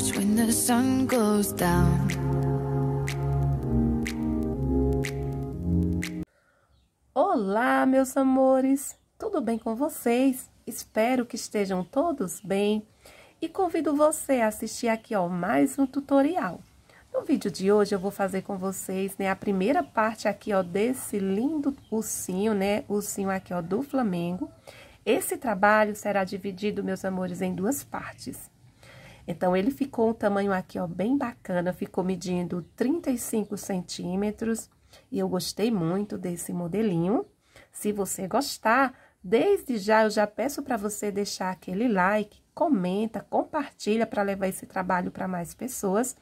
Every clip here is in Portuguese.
watch when the sun goes down. Olá, meus amores! Tudo bem com vocês? Espero que estejam todos bem e convido você a assistir aqui ó, mais um tutorial. No vídeo de hoje eu vou fazer com vocês né, a primeira parte aqui ó, desse lindo ursinho, né? Ursinho aqui ó, do Flamengo. Esse trabalho será dividido, meus amores, em duas partes. Então, ele ficou um tamanho aqui, ó, bem bacana, ficou medindo 35 centímetros e eu gostei muito desse modelinho. Se você gostar, desde já eu já peço para você deixar aquele like, comenta, compartilha para levar esse trabalho para mais pessoas.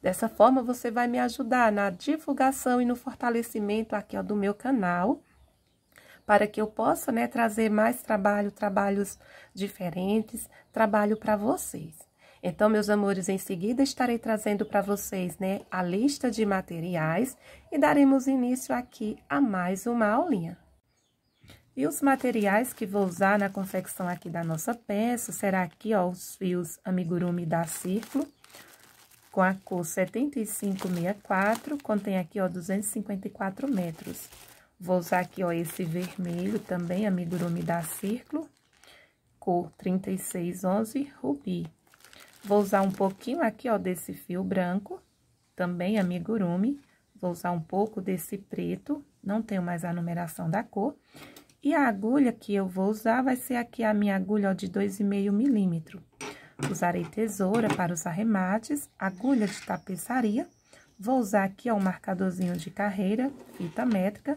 Dessa forma, você vai me ajudar na divulgação e no fortalecimento aqui ó, do meu canal, para que eu possa né, trazer mais trabalho, trabalhos diferentes, trabalho para vocês. Então, meus amores, em seguida estarei trazendo para vocês, né, a lista de materiais e daremos início aqui a mais uma aulinha. E os materiais que vou usar na confecção aqui da nossa peça será aqui, ó, os fios amigurumi da Círculo, com a cor 7564, contém aqui, ó, 254 metros. Vou usar aqui, ó, esse vermelho também, amigurumi da Círculo, cor 3611 rubi. Vou usar um pouquinho aqui, ó, desse fio branco, também amigurumi. É vou usar um pouco desse preto, não tenho mais a numeração da cor. E a agulha que eu vou usar vai ser aqui a minha agulha, ó, de 2,5 milímetro. Usarei tesoura para os arremates, agulha de tapeçaria. Vou usar aqui, ó, um marcadorzinho de carreira, fita métrica.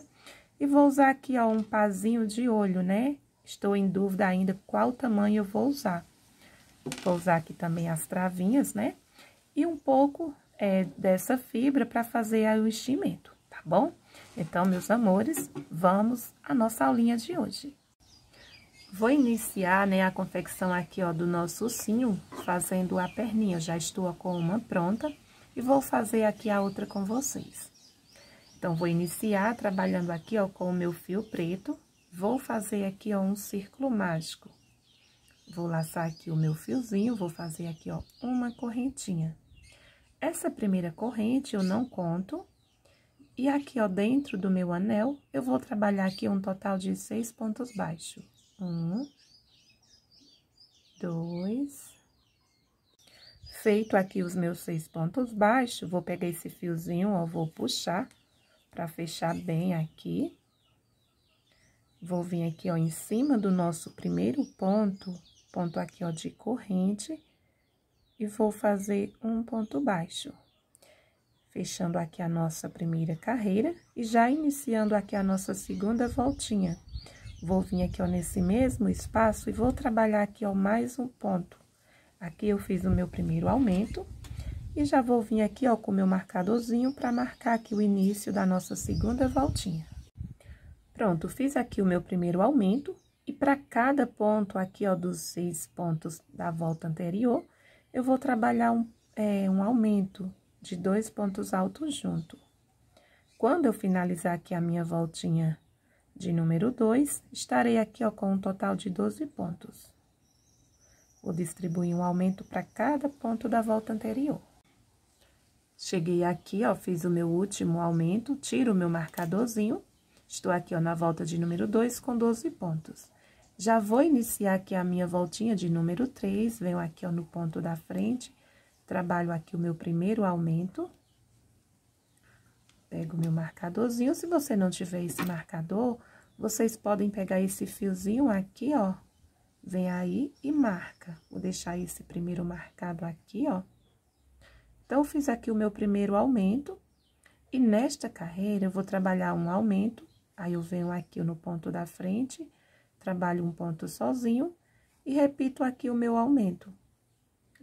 E vou usar aqui, ó, um pazinho de olho, né? Estou em dúvida ainda qual tamanho eu vou usar. Vou usar aqui também as travinhas, né? E um pouco é, dessa fibra para fazer aí o enchimento, tá bom? Então, meus amores, vamos à nossa aulinha de hoje. Vou iniciar, né, a confecção aqui, ó, do nosso ursinho, fazendo a perninha. Já estou com uma pronta e vou fazer aqui a outra com vocês. Então, vou iniciar trabalhando aqui, ó, com o meu fio preto. Vou fazer aqui, ó, um círculo mágico. Vou laçar aqui o meu fiozinho, vou fazer aqui, ó, uma correntinha. Essa primeira corrente eu não conto. E aqui, ó, dentro do meu anel, eu vou trabalhar aqui um total de seis pontos baixos. Um, dois. Feito aqui os meus seis pontos baixos, vou pegar esse fiozinho, ó, vou puxar pra fechar bem aqui. Vou vir aqui, ó, em cima do nosso primeiro ponto, ponto aqui, ó, de corrente, e vou fazer um ponto baixo. Fechando aqui a nossa primeira carreira e já iniciando aqui a nossa segunda voltinha. Vou vir aqui, ó, nesse mesmo espaço e vou trabalhar aqui, ó, mais um ponto. Aqui eu fiz o meu primeiro aumento. E já vou vir aqui, ó, com o meu marcadorzinho para marcar aqui o início da nossa segunda voltinha. Pronto, fiz aqui o meu primeiro aumento, e para cada ponto aqui, ó, dos seis pontos da volta anterior, eu vou trabalhar um, é, um aumento de dois pontos altos junto. Quando eu finalizar aqui a minha voltinha de número dois, estarei aqui, ó, com um total de 12 pontos. Vou distribuir um aumento para cada ponto da volta anterior. Cheguei aqui, ó, fiz o meu último aumento, tiro o meu marcadorzinho. Estou aqui, ó, na volta de número 2 com 12 pontos. Já vou iniciar aqui a minha voltinha de número 3, venho aqui, ó, no ponto da frente, trabalho aqui o meu primeiro aumento. Pego meu marcadorzinho, se você não tiver esse marcador, vocês podem pegar esse fiozinho aqui, ó, vem aí e marca. Vou deixar esse primeiro marcado aqui, ó. Então, fiz aqui o meu primeiro aumento, e nesta carreira, eu vou trabalhar um aumento, aí eu venho aqui no ponto da frente trabalho um ponto sozinho e repito aqui o meu aumento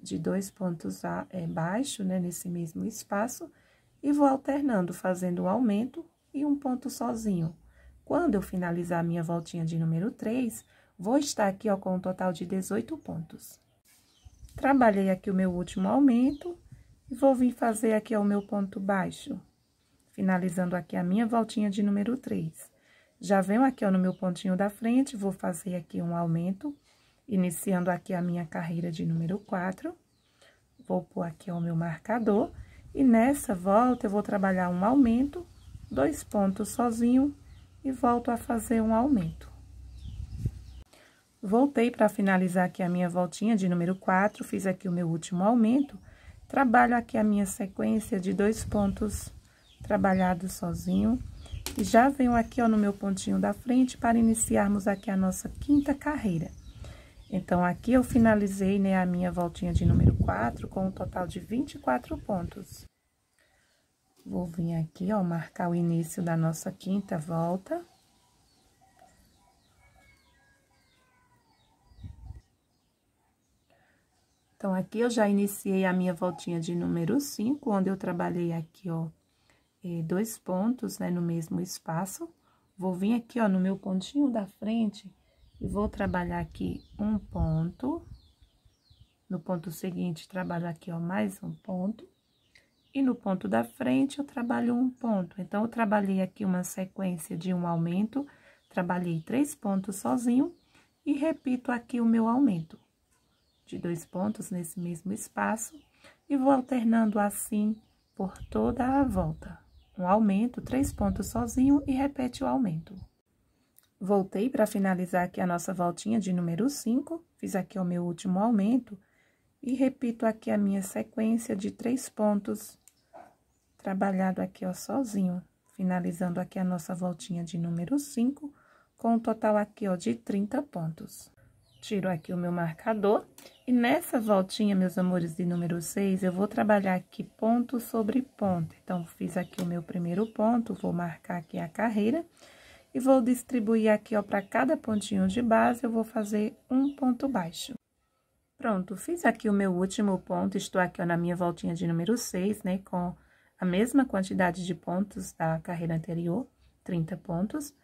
de dois pontos é, baixo, né, nesse mesmo espaço, e vou alternando, fazendo um aumento e um ponto sozinho. Quando eu finalizar a minha voltinha de número 3, vou estar aqui, ó, com um total de 18 pontos. Trabalhei aqui o meu último aumento e vou vir fazer aqui ó, o meu ponto baixo, finalizando aqui a minha voltinha de número 3. Já venho aqui ó, no meu pontinho da frente, vou fazer aqui um aumento, iniciando aqui a minha carreira de número 4. Vou pôr aqui ó, o meu marcador e nessa volta eu vou trabalhar um aumento, dois pontos sozinho e volto a fazer um aumento. Voltei para finalizar aqui a minha voltinha de número 4, fiz aqui o meu último aumento, trabalho aqui a minha sequência de dois pontos trabalhados sozinho e Já venho aqui, ó, no meu pontinho da frente para iniciarmos aqui a nossa quinta carreira. Então, aqui eu finalizei, né, a minha voltinha de número 4 com um total de 24 pontos. Vou vir aqui, ó, marcar o início da nossa quinta volta. Então, aqui eu já iniciei a minha voltinha de número 5, onde eu trabalhei aqui, ó, dois pontos, né, no mesmo espaço. Vou vir aqui, ó, no meu pontinho da frente e vou trabalhar aqui um ponto. No ponto seguinte, trabalho aqui, ó, mais um ponto. E no ponto da frente, eu trabalho um ponto. Então, eu trabalhei aqui uma sequência de um aumento, trabalhei três pontos sozinho e repito aqui o meu aumento de dois pontos nesse mesmo espaço e vou alternando assim por toda a volta um aumento, três pontos sozinho e repete o aumento. Voltei para finalizar aqui a nossa voltinha de número 5, fiz aqui o meu último aumento e repito aqui a minha sequência de três pontos trabalhado aqui, ó, sozinho, finalizando aqui a nossa voltinha de número 5, com um total aqui, ó, de 30 pontos. Tiro aqui o meu marcador e nessa voltinha, meus amores, de número 6, eu vou trabalhar aqui ponto sobre ponto. Então, fiz aqui o meu primeiro ponto, vou marcar aqui a carreira. E vou distribuir aqui, ó, para cada pontinho de base, eu vou fazer um ponto baixo. Pronto, fiz aqui o meu último ponto, estou aqui, ó, na minha voltinha de número 6, né, com a mesma quantidade de pontos da carreira anterior, 30 pontos.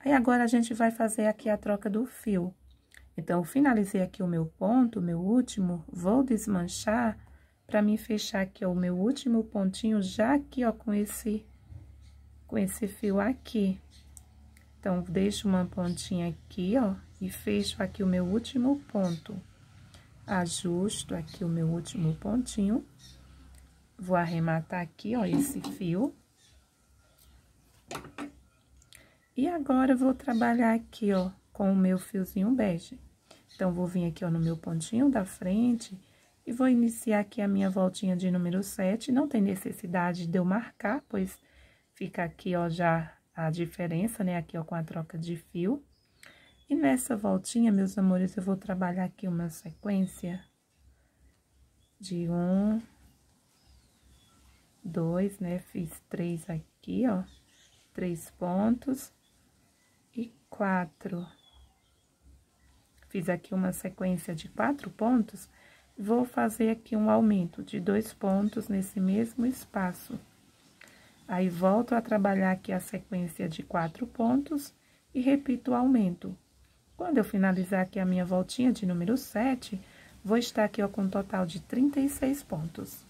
Aí, agora, a gente vai fazer aqui a troca do fio. Então, finalizei aqui o meu ponto, o meu último, vou desmanchar para mim fechar aqui ó, o meu último pontinho já aqui, ó, com esse com esse fio aqui. Então, deixo uma pontinha aqui, ó, e fecho aqui o meu último ponto. Ajusto aqui o meu último pontinho. Vou arrematar aqui, ó, esse fio. E agora, vou trabalhar aqui, ó, com o meu fiozinho bege. Então, vou vir aqui ó, no meu pontinho da frente e vou iniciar aqui a minha voltinha de número 7. Não tem necessidade de eu marcar, pois fica aqui, ó, já a diferença, né? Aqui, ó, com a troca de fio. E nessa voltinha, meus amores, eu vou trabalhar aqui uma sequência de um, dois, né? Fiz três aqui, ó, três pontos e quatro. Fiz aqui uma sequência de quatro pontos, vou fazer aqui um aumento de dois pontos nesse mesmo espaço. Aí, volto a trabalhar aqui a sequência de quatro pontos e repito o aumento. Quando eu finalizar aqui a minha voltinha de número 7, vou estar aqui, ó, com um total de 36 pontos.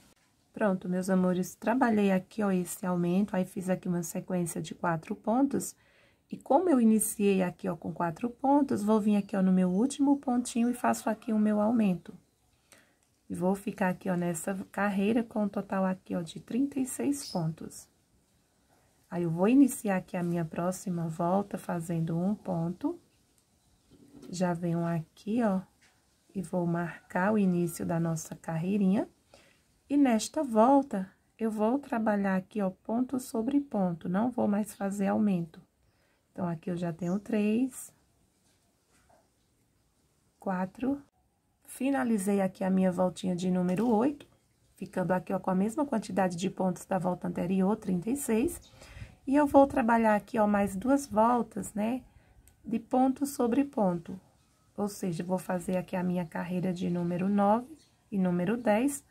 Pronto, meus amores, trabalhei aqui, ó, esse aumento, aí fiz aqui uma sequência de quatro pontos e como eu iniciei aqui, ó, com quatro pontos, vou vir aqui, ó, no meu último pontinho e faço aqui o meu aumento. E vou ficar aqui, ó, nessa carreira com um total aqui, ó, de 36 pontos. Aí, eu vou iniciar aqui a minha próxima volta fazendo um ponto. Já venho aqui, ó, e vou marcar o início da nossa carreirinha. E nesta volta, eu vou trabalhar aqui, ó, ponto sobre ponto, não vou mais fazer aumento. Então, aqui eu já tenho três, quatro. Finalizei aqui a minha voltinha de número oito, ficando aqui, ó, com a mesma quantidade de pontos da volta anterior, 36. E eu vou trabalhar aqui, ó, mais duas voltas, né, de ponto sobre ponto. Ou seja, vou fazer aqui a minha carreira de número 9 e número 10,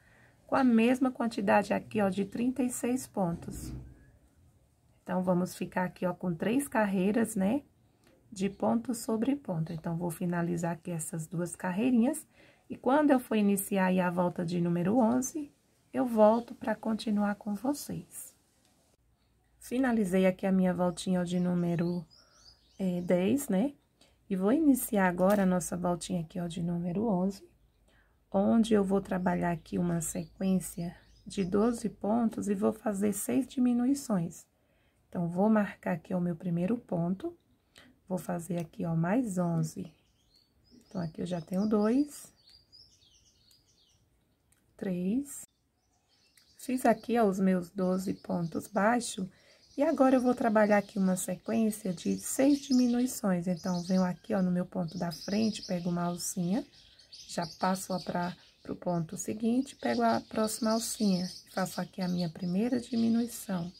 com a mesma quantidade aqui, ó, de 36 pontos. Então, vamos ficar aqui, ó, com três carreiras, né? De ponto sobre ponto. Então, vou finalizar aqui essas duas carreirinhas. E quando eu for iniciar aí a volta de número 11, eu volto para continuar com vocês. Finalizei aqui a minha voltinha de número é, 10, né? E vou iniciar agora a nossa voltinha aqui, ó, de número 11, onde eu vou trabalhar aqui uma sequência de 12 pontos e vou fazer seis diminuições. Então, vou marcar aqui o meu primeiro ponto. Vou fazer aqui, ó, mais 11. Então, aqui eu já tenho dois. Três. Fiz aqui, ó, os meus 12 pontos baixos. E agora, eu vou trabalhar aqui uma sequência de seis diminuições. Então, venho aqui, ó, no meu ponto da frente, pego uma alcinha, já passo, ó, pra, pro ponto seguinte, pego a próxima alcinha. Faço aqui a minha primeira diminuição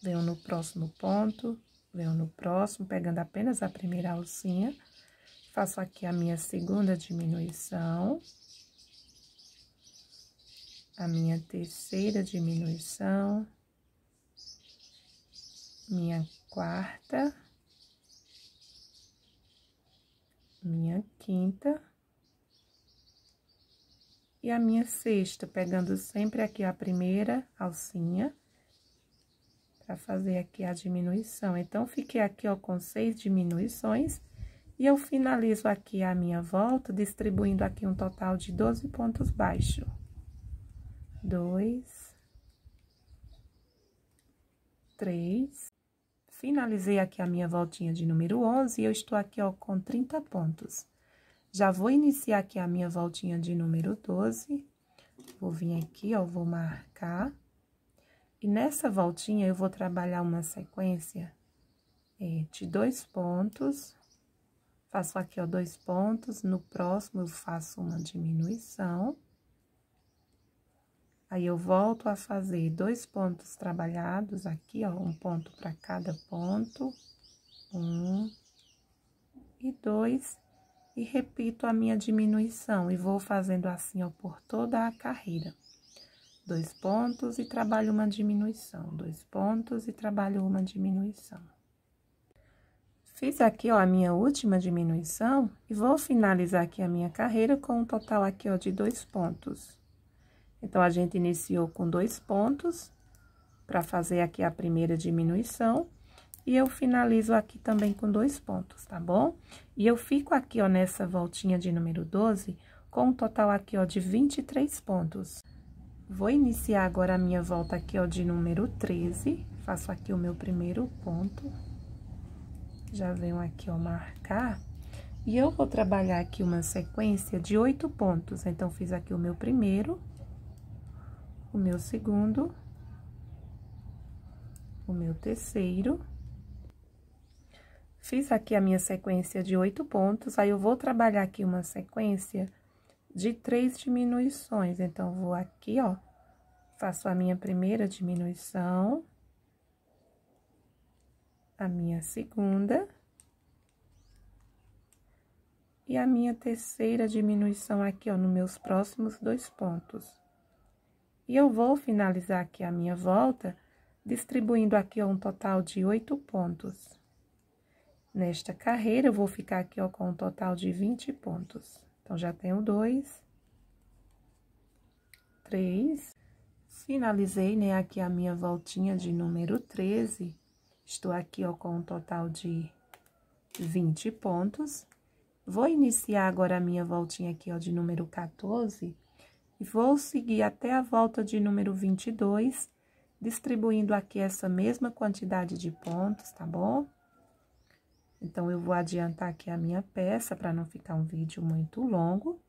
venho no próximo ponto, venho no próximo, pegando apenas a primeira alcinha, faço aqui a minha segunda diminuição, a minha terceira diminuição, minha quarta, minha quinta e a minha sexta, pegando sempre aqui a primeira alcinha, para fazer aqui a diminuição. Então, fiquei aqui, ó, com seis diminuições. E eu finalizo aqui a minha volta, distribuindo aqui um total de 12 pontos baixos. Dois. Três. Finalizei aqui a minha voltinha de número 11 e eu estou aqui, ó, com 30 pontos. Já vou iniciar aqui a minha voltinha de número 12. Vou vir aqui, ó, vou marcar. E nessa voltinha, eu vou trabalhar uma sequência é, de dois pontos. Faço aqui, ó, dois pontos. No próximo, eu faço uma diminuição. Aí, eu volto a fazer dois pontos trabalhados aqui, ó, um ponto para cada ponto. Um e dois. E repito a minha diminuição. E vou fazendo assim, ó, por toda a carreira dois pontos e trabalho uma diminuição, dois pontos e trabalho uma diminuição. Fiz aqui, ó, a minha última diminuição e vou finalizar aqui a minha carreira com um total aqui, ó, de dois pontos. Então, a gente iniciou com dois pontos para fazer aqui a primeira diminuição e eu finalizo aqui também com dois pontos, tá bom? E eu fico aqui, ó, nessa voltinha de número 12 com um total aqui, ó, de 23 pontos. Vou iniciar agora a minha volta aqui, ó, de número 13. Faço aqui o meu primeiro ponto. Já venho aqui, ó, marcar. E eu vou trabalhar aqui uma sequência de oito pontos. Então, fiz aqui o meu primeiro, o meu segundo, o meu terceiro. Fiz aqui a minha sequência de oito pontos, aí eu vou trabalhar aqui uma sequência de três diminuições. Então, vou aqui, ó, faço a minha primeira diminuição, a minha segunda e a minha terceira diminuição aqui, ó, nos meus próximos dois pontos. E eu vou finalizar aqui a minha volta, distribuindo aqui, ó, um total de oito pontos. Nesta carreira, eu vou ficar aqui, ó, com um total de 20 pontos. Então, já tenho dois, três. Finalizei, né, aqui a minha voltinha de número 13. Estou aqui, ó, com um total de 20 pontos. Vou iniciar agora a minha voltinha aqui, ó, de número 14. E vou seguir até a volta de número 22, distribuindo aqui essa mesma quantidade de pontos, tá bom? Então, eu vou adiantar aqui a minha peça para não ficar um vídeo muito longo.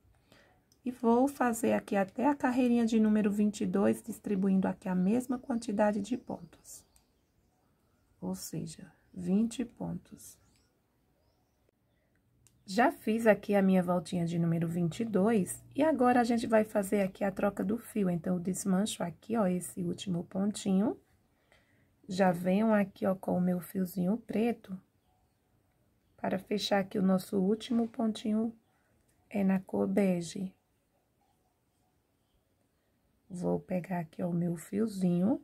E vou fazer aqui até a carreirinha de número 22, distribuindo aqui a mesma quantidade de pontos. Ou seja, 20 pontos. Já fiz aqui a minha voltinha de número 22, e agora a gente vai fazer aqui a troca do fio. Então, eu desmancho aqui, ó, esse último pontinho. Já venho aqui, ó, com o meu fiozinho preto, para fechar aqui o nosso último pontinho é na cor bege. Vou pegar aqui o meu fiozinho.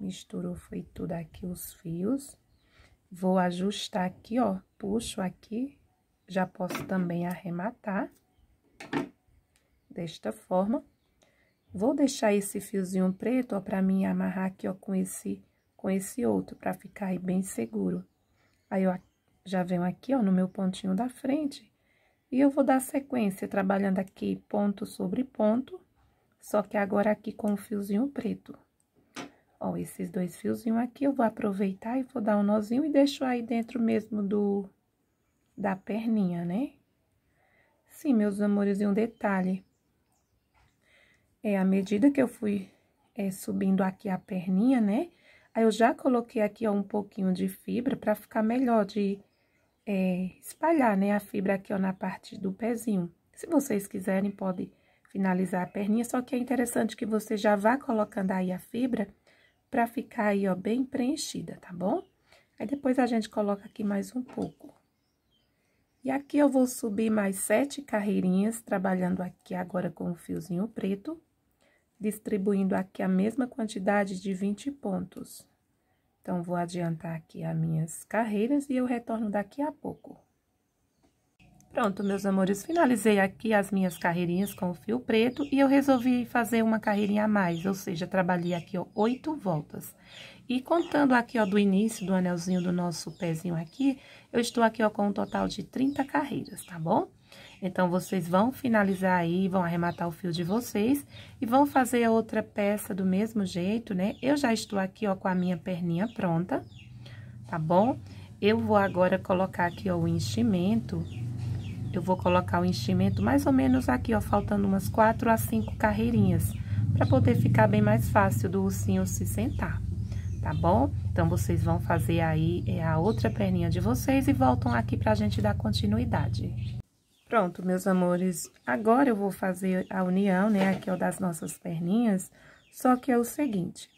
Misturo, foi tudo aqui os fios. Vou ajustar aqui, ó, puxo aqui, já posso também arrematar desta forma. Vou deixar esse fiozinho preto, ó, pra mim amarrar aqui, ó, com esse com esse outro para ficar aí bem seguro. Aí eu já venho aqui, ó, no meu pontinho da frente, e eu vou dar sequência trabalhando aqui ponto sobre ponto, só que agora aqui com o fiozinho preto. Ó, esses dois fiozinhos aqui eu vou aproveitar e vou dar um nozinho e deixo aí dentro mesmo do da perninha, né? Sim, meus amores, e um detalhe. É, à medida que eu fui é, subindo aqui a perninha, né? Aí eu já coloquei aqui, ó, um pouquinho de fibra para ficar melhor de é, espalhar, né, a fibra aqui, ó, na parte do pezinho. Se vocês quiserem, pode finalizar a perninha, só que é interessante que você já vá colocando aí a fibra para ficar aí, ó, bem preenchida, tá bom? Aí depois a gente coloca aqui mais um pouco. E aqui eu vou subir mais sete carreirinhas, trabalhando aqui agora com o fiozinho preto distribuindo aqui a mesma quantidade de 20 pontos. Então, vou adiantar aqui as minhas carreiras e eu retorno daqui a pouco. Pronto, meus amores, finalizei aqui as minhas carreirinhas com o fio preto e eu resolvi fazer uma carreirinha a mais, ou seja, trabalhei aqui, ó, oito voltas. E contando aqui, ó, do início do anelzinho do nosso pezinho aqui, eu estou aqui, ó, com um total de 30 carreiras, tá bom? Então, vocês vão finalizar aí, vão arrematar o fio de vocês e vão fazer outra peça do mesmo jeito, né? Eu já estou aqui, ó, com a minha perninha pronta, tá bom? Eu vou agora colocar aqui, ó, o enchimento. Eu vou colocar o enchimento mais ou menos aqui, ó, faltando umas quatro a cinco carreirinhas, para poder ficar bem mais fácil do ursinho se sentar, tá bom? Então, vocês vão fazer aí é, a outra perninha de vocês e voltam aqui pra gente dar continuidade. Pronto, meus amores, agora eu vou fazer a união, né, aqui é o das nossas perninhas, só que é o seguinte,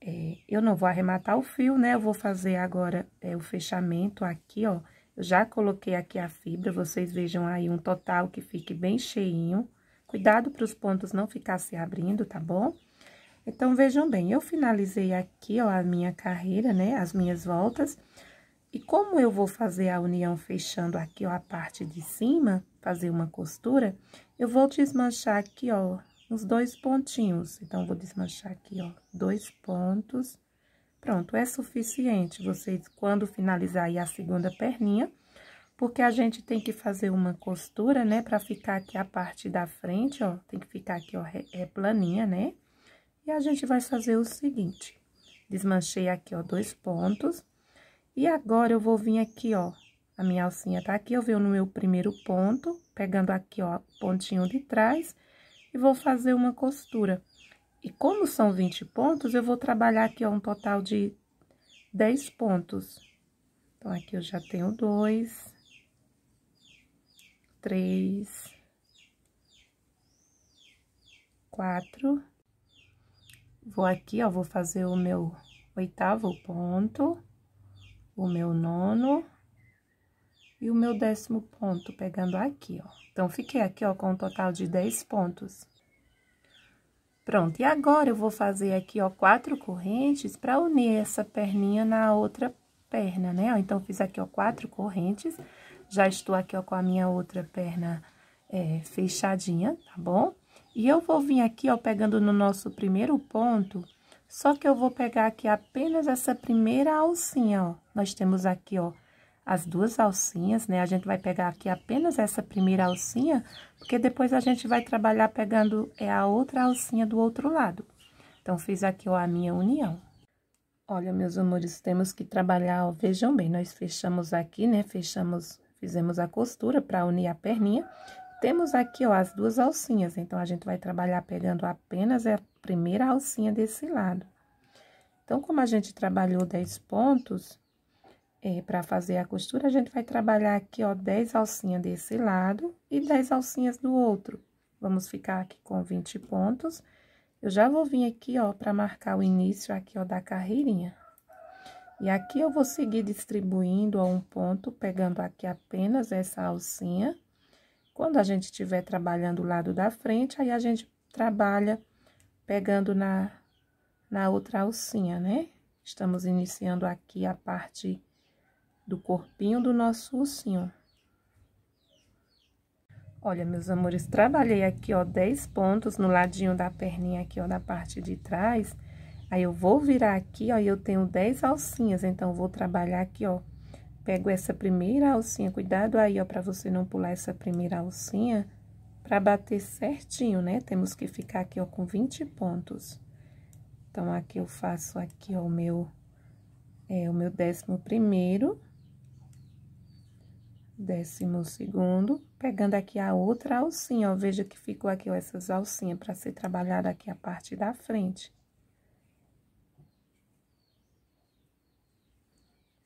é, eu não vou arrematar o fio, né, eu vou fazer agora é, o fechamento aqui, ó, eu já coloquei aqui a fibra, vocês vejam aí um total que fique bem cheinho, cuidado para os pontos não ficar se abrindo, tá bom? Então, vejam bem, eu finalizei aqui, ó, a minha carreira, né, as minhas voltas, e como eu vou fazer a união fechando aqui, ó, a parte de cima, fazer uma costura, eu vou desmanchar aqui, ó, uns dois pontinhos. Então, vou desmanchar aqui, ó, dois pontos. Pronto, é suficiente vocês, quando finalizar aí a segunda perninha, porque a gente tem que fazer uma costura, né, pra ficar aqui a parte da frente, ó, tem que ficar aqui, ó, é planinha, né? E a gente vai fazer o seguinte, desmanchei aqui, ó, dois pontos e agora, eu vou vir aqui, ó, a minha alcinha tá aqui, eu venho no meu primeiro ponto, pegando aqui, ó, pontinho de trás, e vou fazer uma costura. E como são 20 pontos, eu vou trabalhar aqui, ó, um total de 10 pontos. Então, aqui eu já tenho dois, três, quatro. Vou aqui, ó, vou fazer o meu oitavo ponto o meu nono e o meu décimo ponto, pegando aqui, ó. Então, fiquei aqui, ó, com um total de 10 pontos. Pronto, e agora eu vou fazer aqui, ó, quatro correntes para unir essa perninha na outra perna, né? Então, fiz aqui, ó, quatro correntes. Já estou aqui, ó, com a minha outra perna é, fechadinha, tá bom? E eu vou vir aqui, ó, pegando no nosso primeiro ponto só que eu vou pegar aqui apenas essa primeira alcinha, ó. Nós temos aqui, ó, as duas alcinhas, né? A gente vai pegar aqui apenas essa primeira alcinha, porque depois a gente vai trabalhar pegando é, a outra alcinha do outro lado. Então, fiz aqui, ó, a minha união. Olha, meus amores, temos que trabalhar, ó, vejam bem, nós fechamos aqui, né? Fechamos, fizemos a costura para unir a perninha. Temos aqui, ó, as duas alcinhas, então, a gente vai trabalhar pegando apenas primeira alcinha desse lado. Então, como a gente trabalhou 10 pontos, é, para fazer a costura, a gente vai trabalhar aqui, ó, 10 alcinhas desse lado e 10 alcinhas do outro. Vamos ficar aqui com 20 pontos. Eu já vou vir aqui, ó, para marcar o início aqui, ó, da carreirinha. E aqui eu vou seguir distribuindo, a um ponto, pegando aqui apenas essa alcinha. Quando a gente estiver trabalhando o lado da frente, aí a gente trabalha pegando na, na outra alcinha, né? Estamos iniciando aqui a parte do corpinho do nosso ursinho. Olha, meus amores, trabalhei aqui, ó, 10 pontos no ladinho da perninha aqui, ó, da parte de trás. Aí, eu vou virar aqui, ó, e eu tenho 10 alcinhas, então, vou trabalhar aqui, ó. Pego essa primeira alcinha, cuidado aí, ó, pra você não pular essa primeira alcinha para bater certinho, né, temos que ficar aqui, ó, com 20 pontos. Então, aqui eu faço aqui, ó, o meu, é, o meu décimo primeiro, décimo segundo, pegando aqui a outra alcinha, ó, veja que ficou aqui, ó, essas alcinhas para ser trabalhada aqui a parte da frente.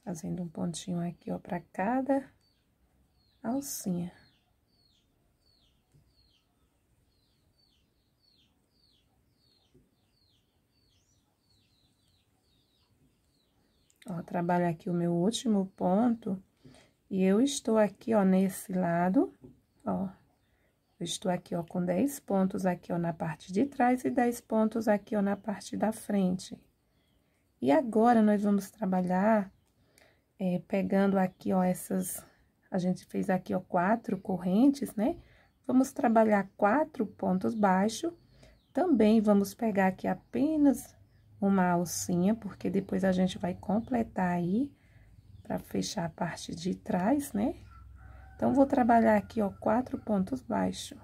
Fazendo um pontinho aqui, ó, para cada alcinha. Ó, trabalho aqui o meu último ponto, e eu estou aqui, ó, nesse lado, ó. Eu estou aqui, ó, com 10 pontos aqui, ó, na parte de trás e 10 pontos aqui, ó, na parte da frente. E agora, nós vamos trabalhar é, pegando aqui, ó, essas... A gente fez aqui, ó, quatro correntes, né? Vamos trabalhar quatro pontos baixos. Também vamos pegar aqui apenas uma alcinha, porque depois a gente vai completar aí, para fechar a parte de trás, né? Então, vou trabalhar aqui, ó, quatro pontos baixos.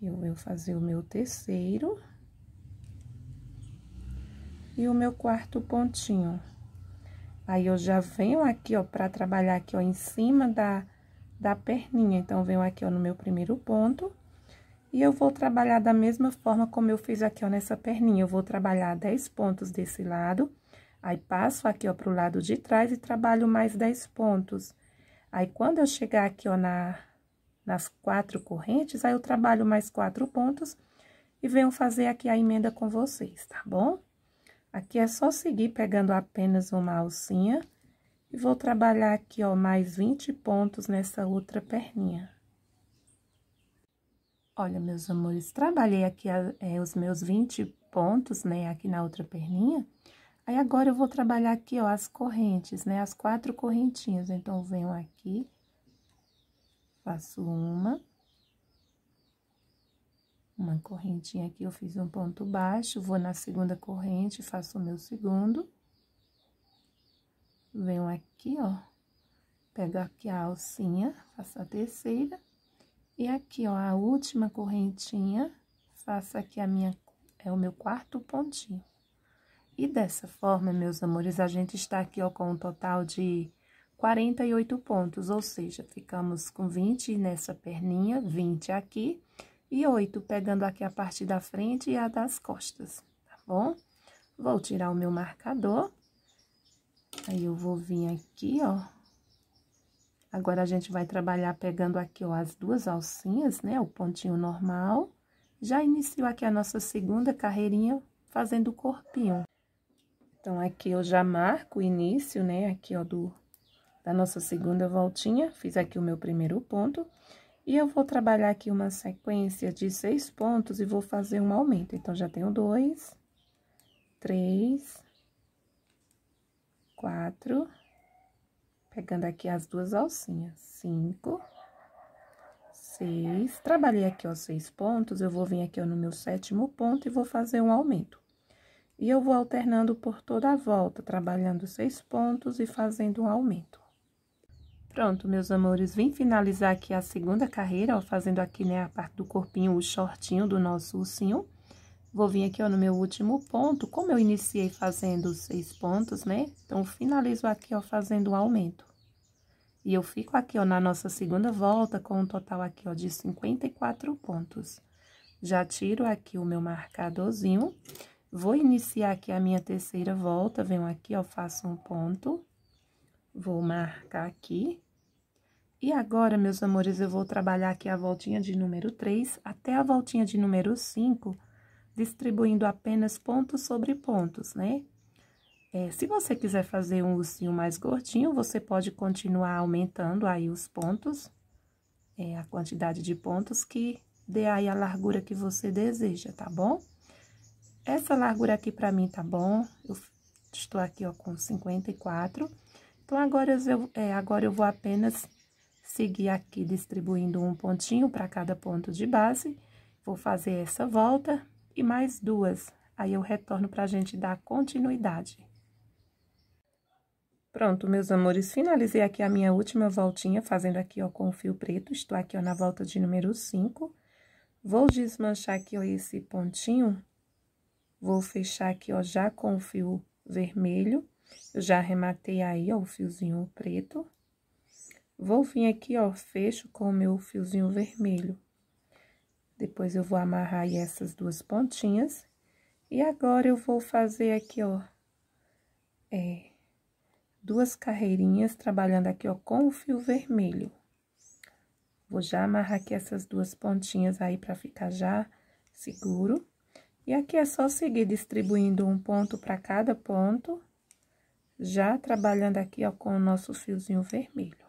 Eu vou fazer o meu terceiro. E o meu quarto pontinho. Aí, eu já venho aqui, ó, pra trabalhar aqui, ó, em cima da, da perninha. Então, venho aqui, ó, no meu primeiro ponto. E eu vou trabalhar da mesma forma como eu fiz aqui, ó, nessa perninha. Eu vou trabalhar 10 pontos desse lado, aí passo aqui, ó, pro lado de trás e trabalho mais 10 pontos. Aí, quando eu chegar aqui, ó, na, nas quatro correntes, aí eu trabalho mais quatro pontos e venho fazer aqui a emenda com vocês, tá bom? Aqui é só seguir pegando apenas uma alcinha e vou trabalhar aqui, ó, mais 20 pontos nessa outra perninha. Olha, meus amores, trabalhei aqui é, os meus 20 pontos, né, aqui na outra perninha. Aí, agora, eu vou trabalhar aqui, ó, as correntes, né, as quatro correntinhas. Então, venho aqui, faço uma. Uma correntinha aqui, eu fiz um ponto baixo, vou na segunda corrente, faço o meu segundo. Venho aqui, ó, pego aqui a alcinha, faço a terceira e aqui, ó, a última correntinha, faço aqui a minha, é o meu quarto pontinho. E dessa forma, meus amores, a gente está aqui, ó, com um total de 48 pontos, ou seja, ficamos com 20 nessa perninha, 20 aqui, e 8 pegando aqui a parte da frente e a das costas, tá bom? Vou tirar o meu marcador, aí eu vou vir aqui, ó, Agora, a gente vai trabalhar pegando aqui, ó, as duas alcinhas, né, o pontinho normal. Já iniciou aqui a nossa segunda carreirinha fazendo o corpinho. Então, aqui eu já marco o início, né, aqui, ó, do, da nossa segunda voltinha. Fiz aqui o meu primeiro ponto. E eu vou trabalhar aqui uma sequência de seis pontos e vou fazer um aumento. Então, já tenho dois, três, quatro Pegando aqui as duas alcinhas, cinco, seis. Trabalhei aqui, ó, seis pontos, eu vou vir aqui, ó, no meu sétimo ponto e vou fazer um aumento. E eu vou alternando por toda a volta, trabalhando seis pontos e fazendo um aumento. Pronto, meus amores, vim finalizar aqui a segunda carreira, ó, fazendo aqui, né, a parte do corpinho, o shortinho do nosso ursinho. Vou vir aqui, ó, no meu último ponto, como eu iniciei fazendo seis pontos, né, então, finalizo aqui, ó, fazendo o um aumento. E eu fico aqui, ó, na nossa segunda volta com um total aqui, ó, de 54 pontos. Já tiro aqui o meu marcadorzinho. Vou iniciar aqui a minha terceira volta, venho aqui, ó, faço um ponto. Vou marcar aqui. E agora, meus amores, eu vou trabalhar aqui a voltinha de número 3 até a voltinha de número 5, distribuindo apenas pontos sobre pontos, né? É, se você quiser fazer um ursinho mais gordinho, você pode continuar aumentando aí os pontos, é, a quantidade de pontos que dê aí a largura que você deseja, tá bom? Essa largura aqui pra mim tá bom, eu estou aqui, ó, com 54. Então, agora eu, é, agora eu vou apenas seguir aqui distribuindo um pontinho para cada ponto de base. Vou fazer essa volta e mais duas, aí eu retorno pra gente dar continuidade. Pronto, meus amores, finalizei aqui a minha última voltinha, fazendo aqui, ó, com o fio preto. Estou aqui, ó, na volta de número 5. Vou desmanchar aqui, ó, esse pontinho. Vou fechar aqui, ó, já com o fio vermelho. Eu já arrematei aí, ó, o fiozinho preto. Vou vir aqui, ó, fecho com o meu fiozinho vermelho. Depois, eu vou amarrar aí essas duas pontinhas. E agora, eu vou fazer aqui, ó, é, duas carreirinhas trabalhando aqui, ó, com o fio vermelho. Vou já amarrar aqui essas duas pontinhas aí pra ficar já seguro. E aqui é só seguir distribuindo um ponto pra cada ponto, já trabalhando aqui, ó, com o nosso fiozinho vermelho.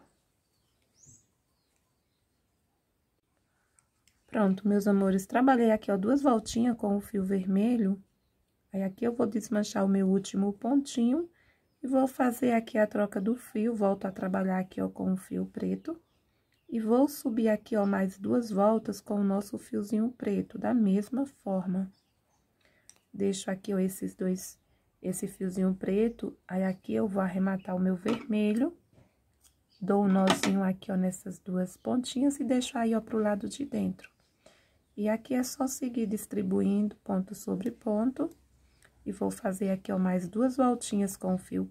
Pronto, meus amores, trabalhei aqui, ó, duas voltinhas com o fio vermelho. Aí, aqui eu vou desmanchar o meu último pontinho e vou fazer aqui a troca do fio, volto a trabalhar aqui, ó, com o fio preto. E vou subir aqui, ó, mais duas voltas com o nosso fiozinho preto, da mesma forma. Deixo aqui, ó, esses dois, esse fiozinho preto, aí aqui eu vou arrematar o meu vermelho. Dou um nozinho aqui, ó, nessas duas pontinhas e deixo aí, ó, pro lado de dentro. E aqui é só seguir distribuindo ponto sobre ponto e vou fazer aqui, ó, mais duas voltinhas com o fio,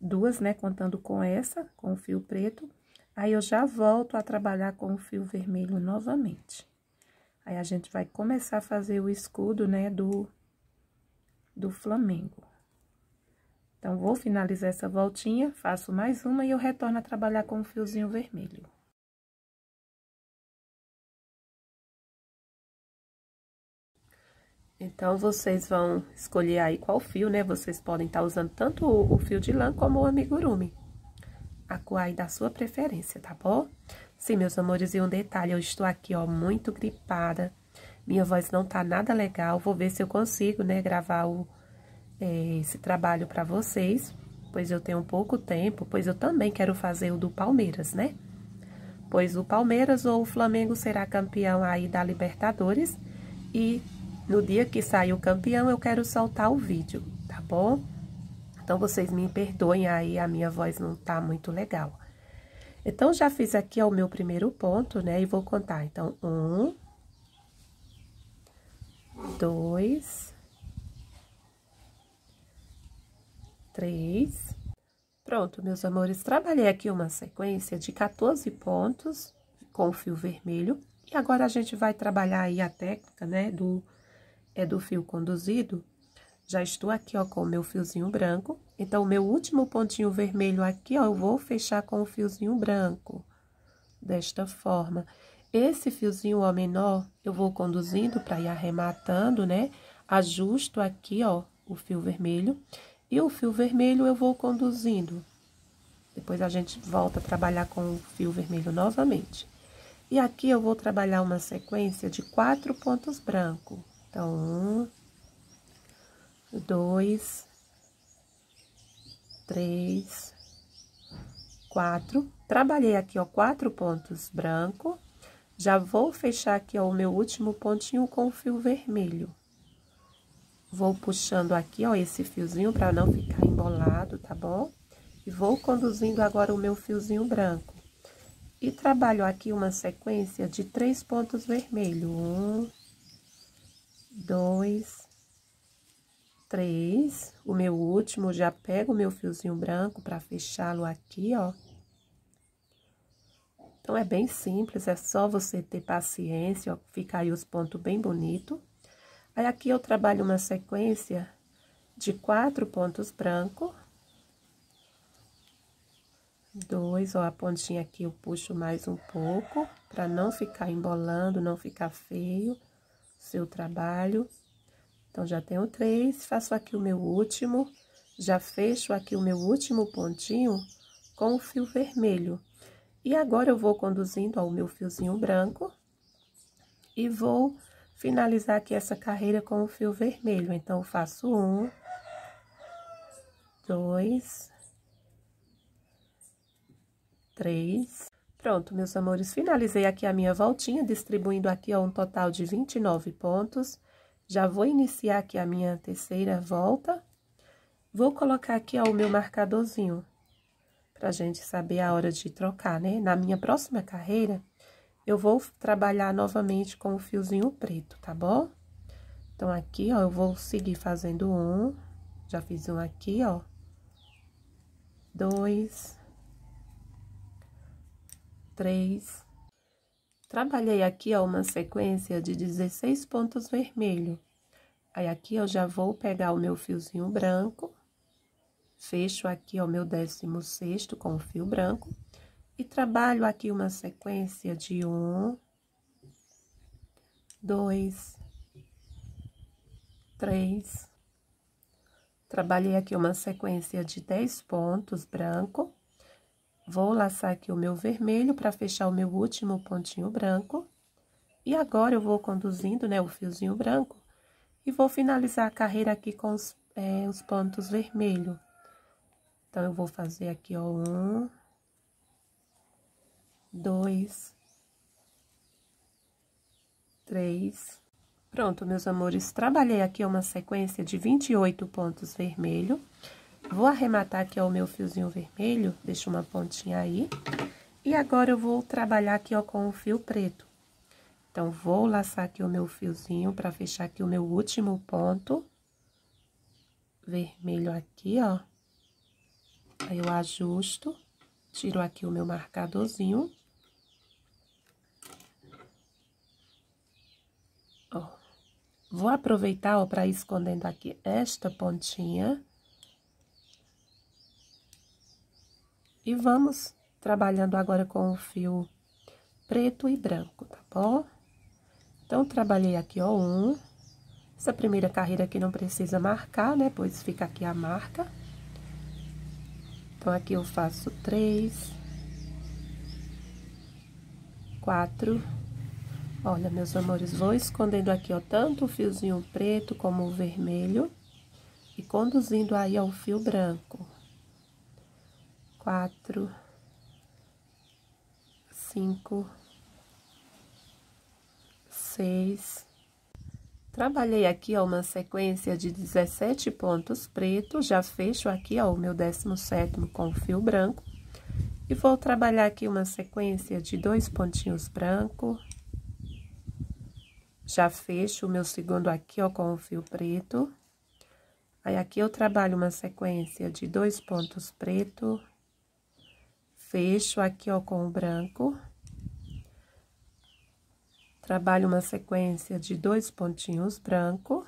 duas, né, contando com essa, com o fio preto. Aí, eu já volto a trabalhar com o fio vermelho novamente. Aí, a gente vai começar a fazer o escudo, né, do, do Flamengo. Então, vou finalizar essa voltinha, faço mais uma e eu retorno a trabalhar com o fiozinho vermelho. Então, vocês vão escolher aí qual fio, né? Vocês podem estar tá usando tanto o, o, fio de lã como o amigurumi. A cor aí da sua preferência, tá bom? Sim, meus amores, e um detalhe, eu estou aqui, ó, muito gripada. Minha voz não tá nada legal, vou ver se eu consigo, né, gravar o, é, esse trabalho para vocês. Pois eu tenho pouco tempo, pois eu também quero fazer o do Palmeiras, né? Pois o Palmeiras ou o Flamengo será campeão aí da Libertadores e no dia que sair o campeão, eu quero soltar o vídeo, tá bom? Então, vocês me perdoem aí, a minha voz não tá muito legal. Então, já fiz aqui o meu primeiro ponto, né? E vou contar. Então, um, dois, três. Pronto, meus amores, trabalhei aqui uma sequência de 14 pontos com fio vermelho. E agora, a gente vai trabalhar aí a técnica, né, do é do fio conduzido, já estou aqui, ó, com o meu fiozinho branco. Então, o meu último pontinho vermelho aqui, ó, eu vou fechar com o fiozinho branco, desta forma. Esse fiozinho, ó, menor, eu vou conduzindo para ir arrematando, né? Ajusto aqui, ó, o fio vermelho. E o fio vermelho eu vou conduzindo. Depois a gente volta a trabalhar com o fio vermelho novamente. E aqui eu vou trabalhar uma sequência de quatro pontos brancos. Então, um, dois, três, quatro. Trabalhei aqui, ó, quatro pontos branco. Já vou fechar aqui, ó, o meu último pontinho com o fio vermelho. Vou puxando aqui, ó, esse fiozinho para não ficar embolado, tá bom? E vou conduzindo agora o meu fiozinho branco. E trabalho aqui uma sequência de três pontos vermelho. Um, dois, três. O meu último, já pego o meu fiozinho branco para fechá-lo aqui, ó. Então, é bem simples, é só você ter paciência, ó, fica aí os pontos bem bonito. Aí, aqui eu trabalho uma sequência de quatro pontos branco. Dois, ó, a pontinha aqui eu puxo mais um pouco, para não ficar embolando, não ficar feio seu trabalho. Então, já tenho três, faço aqui o meu último, já fecho aqui o meu último pontinho com o fio vermelho. E agora, eu vou conduzindo ao meu fiozinho branco e vou finalizar aqui essa carreira com o fio vermelho. Então, faço um, dois, três, Pronto, meus amores, finalizei aqui a minha voltinha, distribuindo aqui ó, um total de 29 pontos. Já vou iniciar aqui a minha terceira volta. Vou colocar aqui ó, o meu marcadorzinho, pra gente saber a hora de trocar, né? Na minha próxima carreira, eu vou trabalhar novamente com o fiozinho preto, tá bom? Então, aqui, ó, eu vou seguir fazendo um, já fiz um aqui, ó, dois 3. Trabalhei aqui ó, uma sequência de 16 pontos vermelho. Aí aqui eu já vou pegar o meu fiozinho branco, fecho aqui o meu décimo sexto com o fio branco e trabalho aqui uma sequência de um, dois, três. Trabalhei aqui uma sequência de 10 pontos branco Vou laçar aqui o meu vermelho para fechar o meu último pontinho branco. E agora, eu vou conduzindo, né, o fiozinho branco. E vou finalizar a carreira aqui com os, é, os pontos vermelho. Então, eu vou fazer aqui, ó, um, dois, três. Pronto, meus amores, trabalhei aqui uma sequência de 28 pontos vermelho. Vou arrematar aqui, ó, o meu fiozinho vermelho, deixo uma pontinha aí. E agora, eu vou trabalhar aqui, ó, com o fio preto. Então, vou laçar aqui o meu fiozinho para fechar aqui o meu último ponto. Vermelho aqui, ó. Aí, eu ajusto, tiro aqui o meu marcadorzinho. Ó. Vou aproveitar, ó, para ir escondendo aqui esta pontinha E vamos trabalhando agora com o fio preto e branco, tá bom? Então, trabalhei aqui, ó, um. Essa primeira carreira aqui não precisa marcar, né? Pois fica aqui a marca. Então, aqui eu faço três, quatro. Olha, meus amores, vou escondendo aqui, ó, tanto o fiozinho preto como o vermelho. E conduzindo aí ao fio branco quatro, cinco, seis. Trabalhei aqui, ó, uma sequência de 17 pontos pretos, já fecho aqui, ó, o meu 17 com fio branco. E vou trabalhar aqui uma sequência de dois pontinhos branco. Já fecho o meu segundo aqui, ó, com o fio preto. Aí, aqui eu trabalho uma sequência de dois pontos preto fecho aqui, ó, com o branco. Trabalho uma sequência de dois pontinhos branco.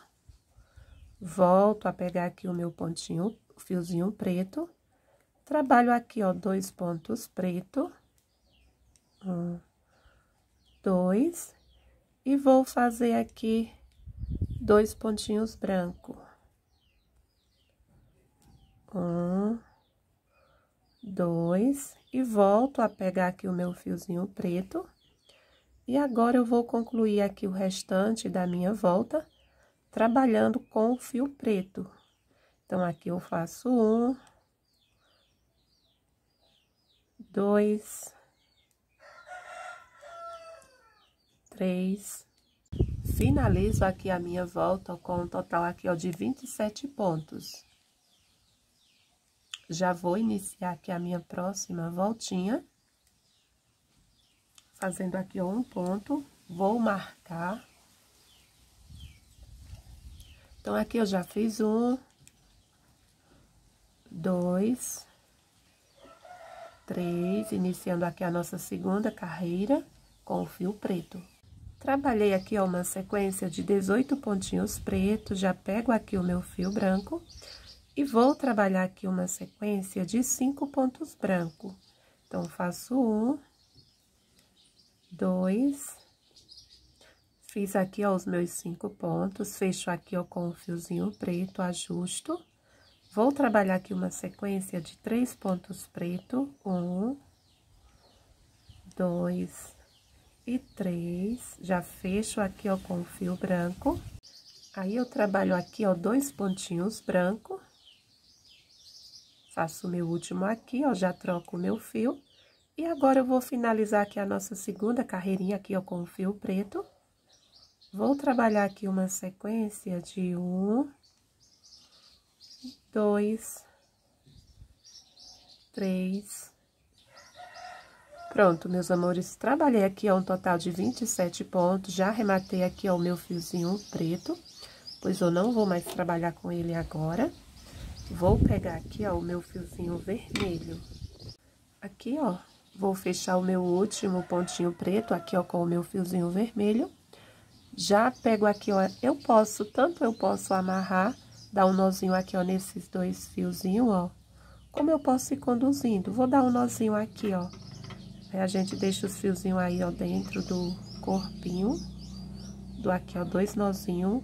Volto a pegar aqui o meu pontinho, o fiozinho preto. Trabalho aqui, ó, dois pontos preto. Um, dois. E vou fazer aqui dois pontinhos branco. Um, dois e volto a pegar aqui o meu fiozinho preto. E agora eu vou concluir aqui o restante da minha volta, trabalhando com o fio preto. Então, aqui eu faço um, dois, três. Finalizo aqui a minha volta com um total aqui, ó, de 27 pontos. Já vou iniciar aqui a minha próxima voltinha. Fazendo aqui um ponto, vou marcar. Então, aqui eu já fiz um, dois, três, iniciando aqui a nossa segunda carreira com o fio preto. Trabalhei aqui ó, uma sequência de 18 pontinhos pretos, já pego aqui o meu fio branco, e vou trabalhar aqui uma sequência de cinco pontos brancos. Então, faço um, dois, fiz aqui, ó, os meus cinco pontos, fecho aqui, ó, com o um fiozinho preto, ajusto. Vou trabalhar aqui uma sequência de três pontos preto, um, dois e três. Já fecho aqui, ó, com o fio branco. Aí, eu trabalho aqui, ó, dois pontinhos branco. Faço o meu último aqui, ó, já troco o meu fio. E agora, eu vou finalizar aqui a nossa segunda carreirinha aqui, ó, com o fio preto. Vou trabalhar aqui uma sequência de um, dois, três. Pronto, meus amores, trabalhei aqui, ó, um total de 27 pontos. Já arrematei aqui, ó, o meu fiozinho preto, pois eu não vou mais trabalhar com ele agora. Vou pegar aqui, ó, o meu fiozinho vermelho. Aqui, ó, vou fechar o meu último pontinho preto aqui, ó, com o meu fiozinho vermelho. Já pego aqui, ó, eu posso, tanto eu posso amarrar, dar um nozinho aqui, ó, nesses dois fiozinhos, ó. Como eu posso ir conduzindo? Vou dar um nozinho aqui, ó. Aí a gente deixa os fiozinhos aí, ó, dentro do corpinho. Do aqui, ó, dois nozinhos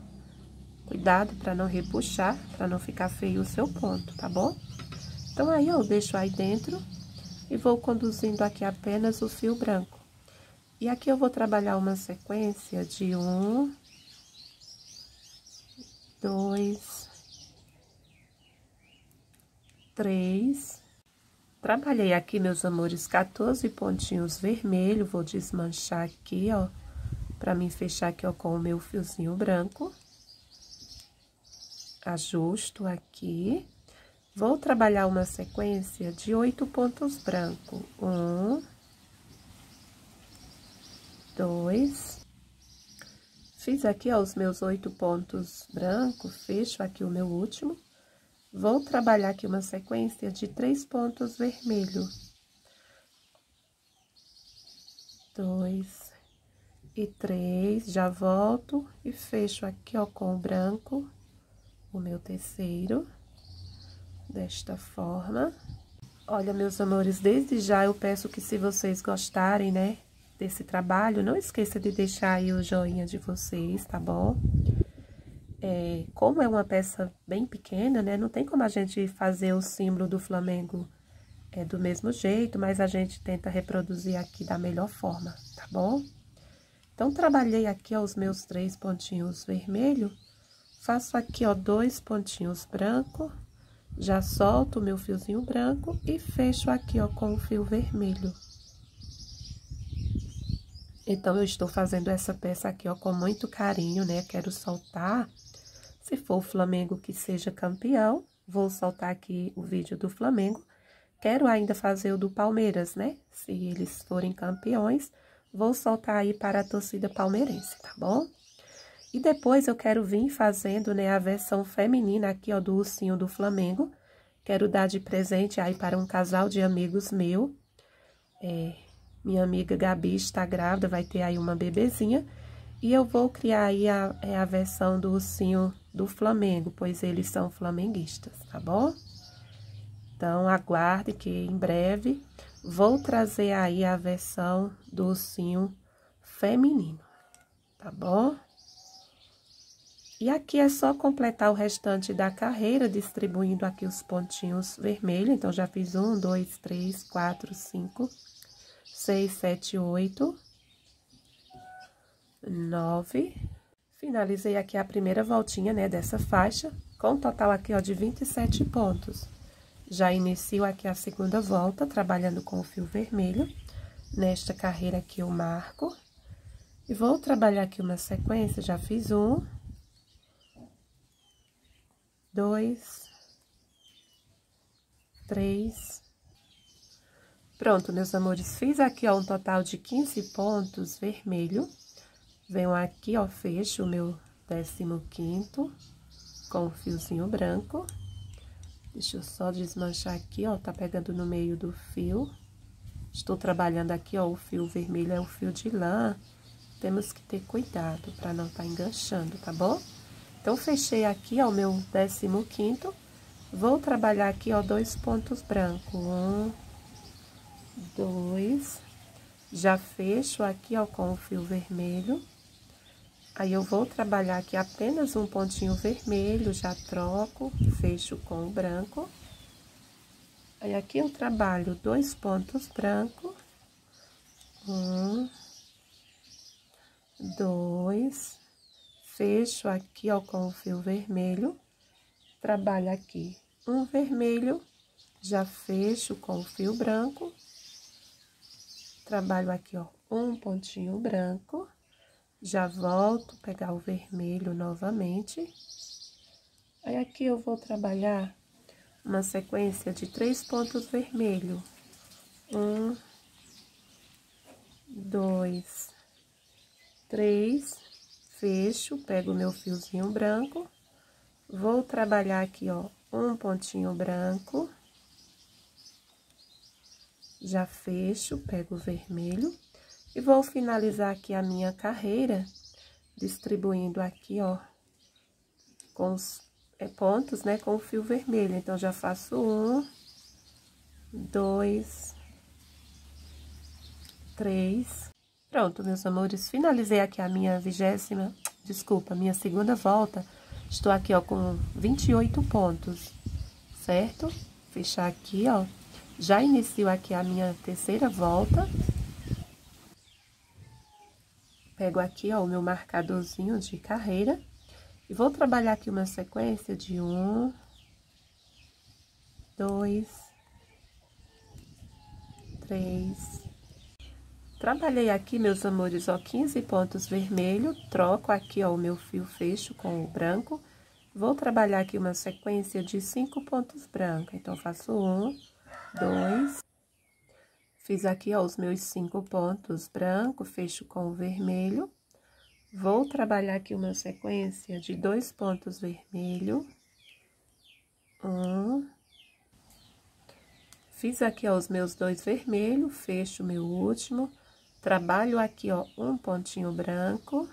Cuidado para não repuxar, para não ficar feio o seu ponto, tá bom? Então, aí eu deixo aí dentro e vou conduzindo aqui apenas o fio branco. E aqui eu vou trabalhar uma sequência de um, dois, três. Trabalhei aqui, meus amores, 14 pontinhos vermelhos. Vou desmanchar aqui, ó, pra mim fechar aqui, ó, com o meu fiozinho branco ajusto aqui. Vou trabalhar uma sequência de oito pontos brancos. Um, dois. Fiz aqui, ó, os meus oito pontos brancos, fecho aqui o meu último. Vou trabalhar aqui uma sequência de três pontos vermelhos. Dois e três, já volto e fecho aqui, ó, com o branco o meu terceiro, desta forma. Olha, meus amores, desde já eu peço que se vocês gostarem, né, desse trabalho, não esqueça de deixar aí o joinha de vocês, tá bom? É, como é uma peça bem pequena, né, não tem como a gente fazer o símbolo do Flamengo é, do mesmo jeito, mas a gente tenta reproduzir aqui da melhor forma, tá bom? Então, trabalhei aqui ó, os meus três pontinhos vermelhos Faço aqui, ó, dois pontinhos branco, já solto o meu fiozinho branco e fecho aqui, ó, com o fio vermelho. Então, eu estou fazendo essa peça aqui, ó, com muito carinho, né? Quero soltar, se for o Flamengo que seja campeão, vou soltar aqui o vídeo do Flamengo. Quero ainda fazer o do Palmeiras, né? Se eles forem campeões, vou soltar aí para a torcida palmeirense, tá bom? E depois eu quero vir fazendo, né, a versão feminina aqui, ó, do ursinho do Flamengo. Quero dar de presente aí para um casal de amigos meu. É, minha amiga Gabi está grávida, vai ter aí uma bebezinha. E eu vou criar aí a, é, a versão do ursinho do Flamengo, pois eles são flamenguistas, tá bom? Então, aguarde que em breve vou trazer aí a versão do ursinho feminino, tá bom? E aqui é só completar o restante da carreira, distribuindo aqui os pontinhos vermelhos. Então, já fiz um, dois, três, quatro, cinco, seis, sete, oito, nove. Finalizei aqui a primeira voltinha, né, dessa faixa, com um total aqui, ó, de 27 pontos. Já inicio aqui a segunda volta, trabalhando com o fio vermelho. Nesta carreira aqui eu marco. E vou trabalhar aqui uma sequência, já fiz um, dois, três. Pronto, meus amores, fiz aqui, ó, um total de 15 pontos vermelho. Venho aqui, ó, fecho o meu décimo quinto com o um fiozinho branco. Deixa eu só desmanchar aqui, ó, tá pegando no meio do fio. Estou trabalhando aqui, ó, o fio vermelho é o fio de lã. Temos que ter cuidado para não tá enganchando, tá bom? Então, fechei aqui, ó, o meu décimo quinto. Vou trabalhar aqui, ó, dois pontos brancos. Um, dois. Já fecho aqui, ó, com o fio vermelho. Aí, eu vou trabalhar aqui apenas um pontinho vermelho, já troco, fecho com o branco. Aí, aqui eu trabalho dois pontos brancos. Um, dois fecho aqui, ó, com o fio vermelho, trabalho aqui um vermelho, já fecho com o fio branco, trabalho aqui, ó, um pontinho branco, já volto pegar o vermelho novamente. Aí, aqui eu vou trabalhar uma sequência de três pontos vermelho. Um, dois, três fecho, pego o meu fiozinho branco, vou trabalhar aqui, ó, um pontinho branco. Já fecho, pego o vermelho e vou finalizar aqui a minha carreira, distribuindo aqui, ó, com os é, pontos, né, com o fio vermelho. Então, já faço um, dois, três, Pronto, meus amores, finalizei aqui a minha vigésima, desculpa, minha segunda volta. Estou aqui, ó, com 28 pontos, certo? Fechar aqui, ó. Já inicio aqui a minha terceira volta. Pego aqui, ó, o meu marcadorzinho de carreira. E vou trabalhar aqui uma sequência de um, dois, três, Trabalhei aqui, meus amores, ó, 15 pontos vermelho, troco aqui, ó, o meu fio fecho com o branco. Vou trabalhar aqui uma sequência de cinco pontos brancos. Então, faço um, dois. Fiz aqui, ó, os meus cinco pontos branco, fecho com o vermelho. Vou trabalhar aqui uma sequência de dois pontos vermelho. Um, Fiz aqui ó, os meus dois vermelhos, fecho o meu último, Trabalho aqui, ó, um pontinho branco.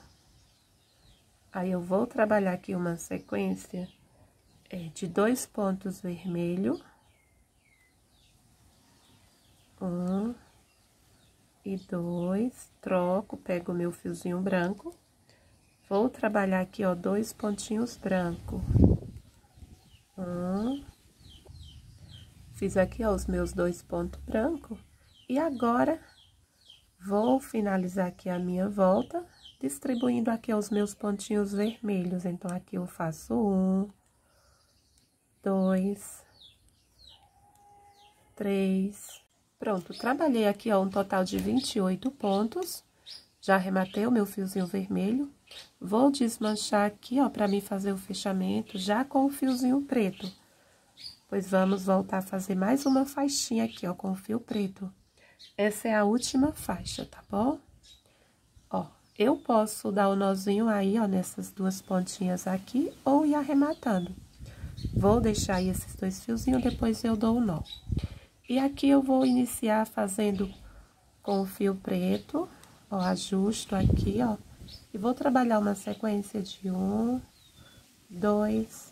Aí, eu vou trabalhar aqui uma sequência é, de dois pontos vermelho. Um e dois, troco, pego o meu fiozinho branco. Vou trabalhar aqui, ó, dois pontinhos branco. Um. Fiz aqui, ó, os meus dois pontos branco. E agora, Vou finalizar aqui a minha volta, distribuindo aqui os meus pontinhos vermelhos. Então, aqui eu faço um, dois, três. Pronto, trabalhei aqui, ó, um total de 28 pontos. Já arrematei o meu fiozinho vermelho. Vou desmanchar aqui, ó, pra mim fazer o fechamento já com o fiozinho preto. Pois vamos voltar a fazer mais uma faixinha aqui, ó, com o fio preto. Essa é a última faixa, tá bom? Ó, eu posso dar o um nozinho aí, ó, nessas duas pontinhas aqui, ou ir arrematando. Vou deixar aí esses dois fiozinhos, depois eu dou o um nó. E aqui eu vou iniciar fazendo com o fio preto, ó, ajusto aqui, ó. E vou trabalhar uma sequência de um, dois,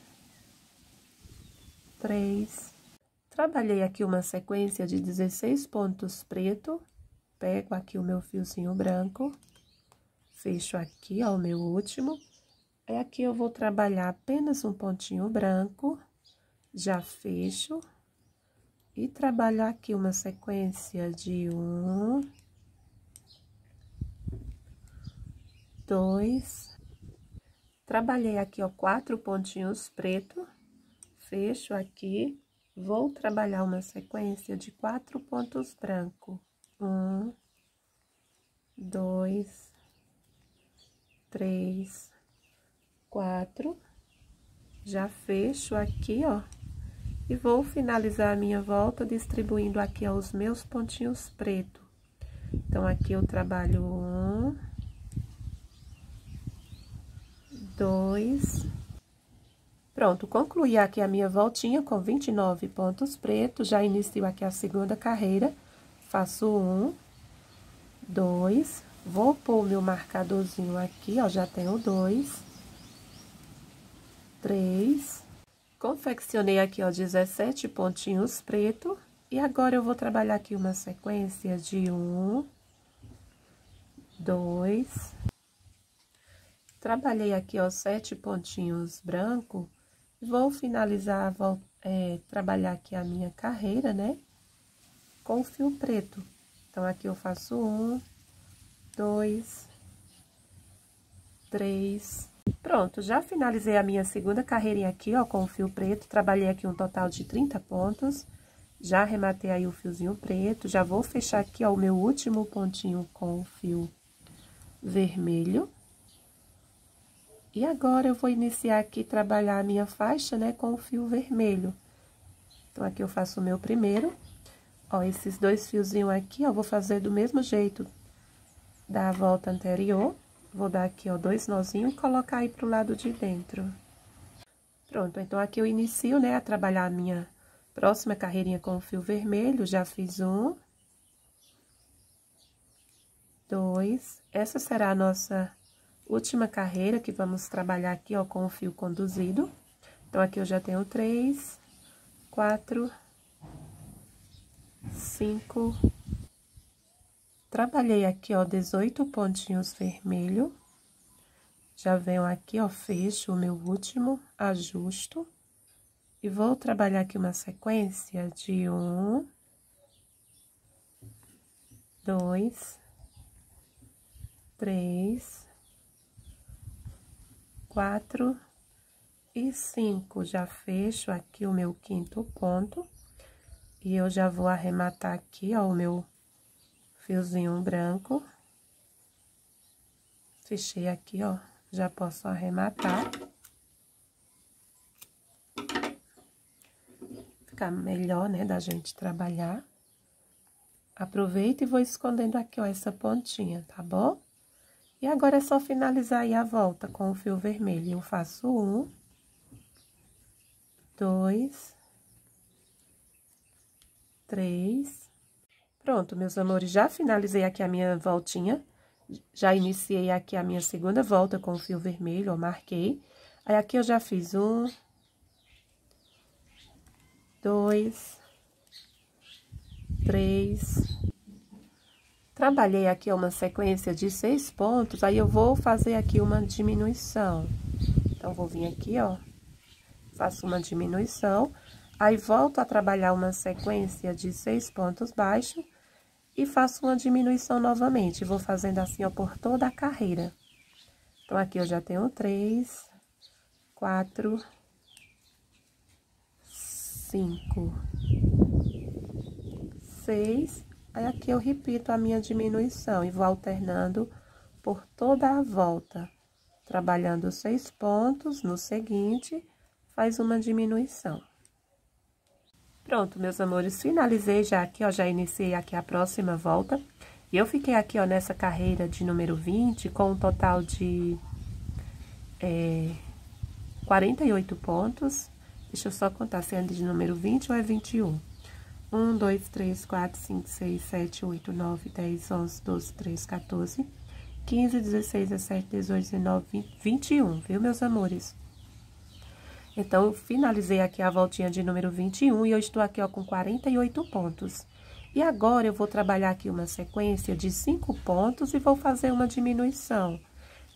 três, Trabalhei aqui uma sequência de 16 pontos preto, pego aqui o meu fiozinho branco, fecho aqui, ó, o meu último. E aqui eu vou trabalhar apenas um pontinho branco, já fecho. E trabalho aqui uma sequência de um, dois. Trabalhei aqui, ó, quatro pontinhos preto, fecho aqui Vou trabalhar uma sequência de quatro pontos brancos. Um, dois, três, quatro. Já fecho aqui, ó. E vou finalizar a minha volta distribuindo aqui ó, os meus pontinhos pretos. Então, aqui eu trabalho um, dois, Pronto, concluí aqui a minha voltinha com 29 pontos pretos, já inicio aqui a segunda carreira, faço um, dois, vou pôr meu marcadorzinho aqui, ó, já tenho dois, três, confeccionei aqui, ó, 17 pontinhos pretos e agora eu vou trabalhar aqui uma sequência de um, dois, trabalhei aqui, ó, sete pontinhos branco, Vou finalizar, vou é, trabalhar aqui a minha carreira, né? Com fio preto. Então, aqui eu faço um, dois, três. Pronto, já finalizei a minha segunda carreirinha aqui, ó, com o fio preto. Trabalhei aqui um total de 30 pontos. Já arrematei aí o fiozinho preto. Já vou fechar aqui, ó, o meu último pontinho com o fio vermelho. E agora, eu vou iniciar aqui, trabalhar a minha faixa, né, com o fio vermelho. Então, aqui eu faço o meu primeiro. Ó, esses dois fiozinhos aqui, ó, vou fazer do mesmo jeito da volta anterior. Vou dar aqui, ó, dois nozinhos e colocar aí pro lado de dentro. Pronto, então, aqui eu inicio, né, a trabalhar a minha próxima carreirinha com o fio vermelho. Já fiz um. Dois. Essa será a nossa última carreira que vamos trabalhar aqui, ó, com o fio conduzido. Então, aqui eu já tenho três, quatro, cinco. Trabalhei aqui, ó, 18 pontinhos vermelho. Já venho aqui, ó, fecho o meu último, ajusto. E vou trabalhar aqui uma sequência de um, dois, três, quatro e cinco. Já fecho aqui o meu quinto ponto. E eu já vou arrematar aqui, ó, o meu fiozinho branco. Fechei aqui, ó, já posso arrematar. Fica melhor, né, da gente trabalhar. Aproveita e vou escondendo aqui, ó, essa pontinha, tá bom? E agora é só finalizar aí a volta com o fio vermelho. Eu faço um, dois, três. Pronto, meus amores, já finalizei aqui a minha voltinha. Já iniciei aqui a minha segunda volta com o fio vermelho, ó, marquei. Aí, aqui eu já fiz um, dois, três, trabalhei aqui uma sequência de seis pontos, aí eu vou fazer aqui uma diminuição. Então, vou vir aqui, ó, faço uma diminuição, aí volto a trabalhar uma sequência de seis pontos baixos e faço uma diminuição novamente. Vou fazendo assim, ó, por toda a carreira. Então, aqui eu já tenho três, quatro, cinco, seis Aí aqui eu repito a minha diminuição e vou alternando por toda a volta. Trabalhando seis pontos, no seguinte, faz uma diminuição. Pronto, meus amores, finalizei já aqui, ó, já iniciei aqui a próxima volta. E eu fiquei aqui, ó, nessa carreira de número 20, com um total de é, 48 pontos. Deixa eu só contar se é de número 20 ou é 21. 1, 2, 3, 4, 5, 6, 7, 8, 9, 10, 11, 12, 13, 14, 15, 16, 17, 18, 19, 20, 21, viu, meus amores? Então, eu finalizei aqui a voltinha de número 21 e eu estou aqui, ó, com 48 pontos. E agora, eu vou trabalhar aqui uma sequência de 5 pontos e vou fazer uma diminuição.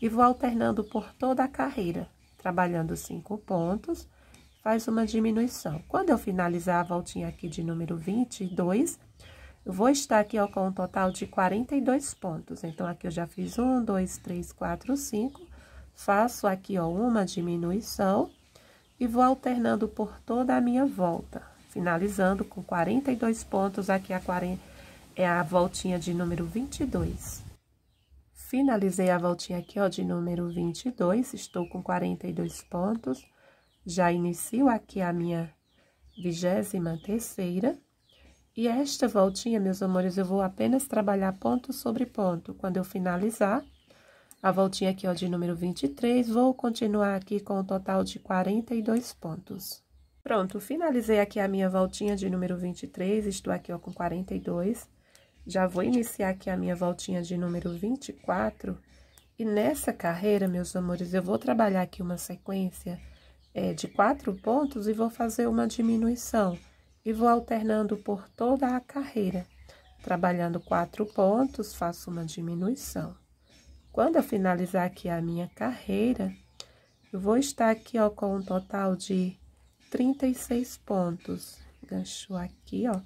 E vou alternando por toda a carreira, trabalhando 5 pontos faz uma diminuição. Quando eu finalizar a voltinha aqui de número 22, eu vou estar aqui, ó, com um total de 42 pontos. Então, aqui eu já fiz um, dois, três, quatro, cinco. Faço aqui, ó, uma diminuição e vou alternando por toda a minha volta. Finalizando com 42 pontos, aqui a 40, é a voltinha de número 22. Finalizei a voltinha aqui, ó, de número 22, estou com 42 pontos. Já inicio aqui a minha vigésima terceira. E esta voltinha, meus amores, eu vou apenas trabalhar ponto sobre ponto. Quando eu finalizar a voltinha aqui, ó, de número 23, vou continuar aqui com o um total de 42 pontos. Pronto, finalizei aqui a minha voltinha de número 23, estou aqui, ó, com 42. Já vou iniciar aqui a minha voltinha de número 24. E nessa carreira, meus amores, eu vou trabalhar aqui uma sequência é, de quatro pontos e vou fazer uma diminuição. E vou alternando por toda a carreira. Trabalhando quatro pontos, faço uma diminuição. Quando eu finalizar aqui a minha carreira, eu vou estar aqui, ó, com um total de 36 pontos. Gancho aqui, ó.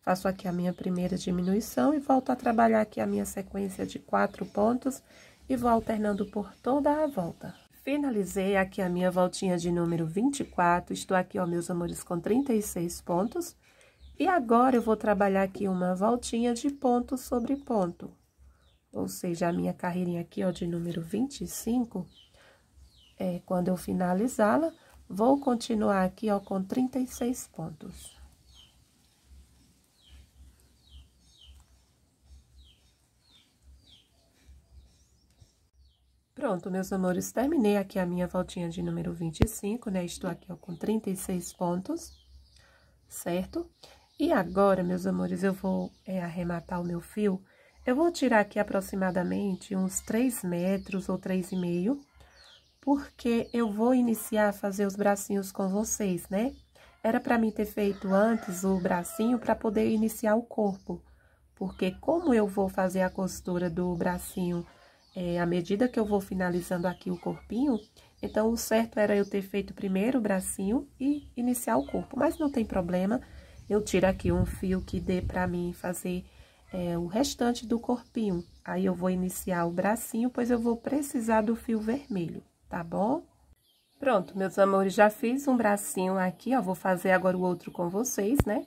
Faço aqui a minha primeira diminuição e volto a trabalhar aqui a minha sequência de quatro pontos e vou alternando por toda a volta. Finalizei aqui a minha voltinha de número 24, estou aqui, ó, meus amores, com 36 pontos. E agora, eu vou trabalhar aqui uma voltinha de ponto sobre ponto. Ou seja, a minha carreirinha aqui, ó, de número 25, é, quando eu finalizá-la, vou continuar aqui, ó, com 36 pontos. Pronto, meus amores, terminei aqui a minha voltinha de número 25, né? Estou aqui, ó, com 36 pontos, certo? E agora, meus amores, eu vou é, arrematar o meu fio. Eu vou tirar aqui aproximadamente uns 3 metros ou 3,5, porque eu vou iniciar a fazer os bracinhos com vocês, né? Era para mim ter feito antes o bracinho para poder iniciar o corpo, porque como eu vou fazer a costura do bracinho é, à medida que eu vou finalizando aqui o corpinho, então o certo era eu ter feito primeiro o bracinho e iniciar o corpo, mas não tem problema, eu tiro aqui um fio que dê pra mim fazer é, o restante do corpinho. Aí eu vou iniciar o bracinho, pois eu vou precisar do fio vermelho, tá bom? Pronto, meus amores, já fiz um bracinho aqui, ó, vou fazer agora o outro com vocês, né?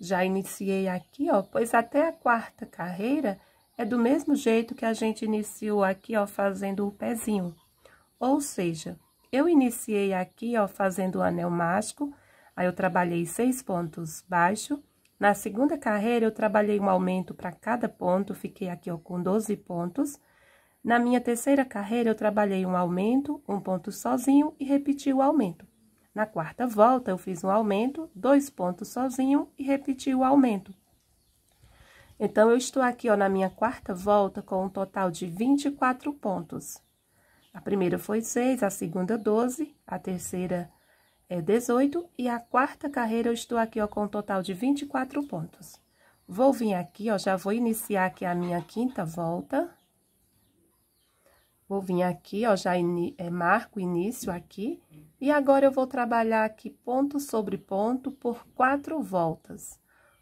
Já iniciei aqui, ó, pois até a quarta carreira é do mesmo jeito que a gente iniciou aqui, ó, fazendo o pezinho. Ou seja, eu iniciei aqui, ó, fazendo o anel mágico, aí eu trabalhei seis pontos baixo. Na segunda carreira, eu trabalhei um aumento para cada ponto, fiquei aqui, ó, com 12 pontos. Na minha terceira carreira, eu trabalhei um aumento, um ponto sozinho e repeti o aumento. Na quarta volta, eu fiz um aumento, dois pontos sozinho e repeti o aumento. Então, eu estou aqui, ó, na minha quarta volta com um total de 24 pontos. A primeira foi 6, a segunda 12, a terceira é 18 e a quarta carreira eu estou aqui, ó, com um total de 24 pontos. Vou vir aqui, ó, já vou iniciar aqui a minha quinta volta. Vou vir aqui, ó, já é, marco o início aqui. E agora, eu vou trabalhar aqui ponto sobre ponto por quatro voltas.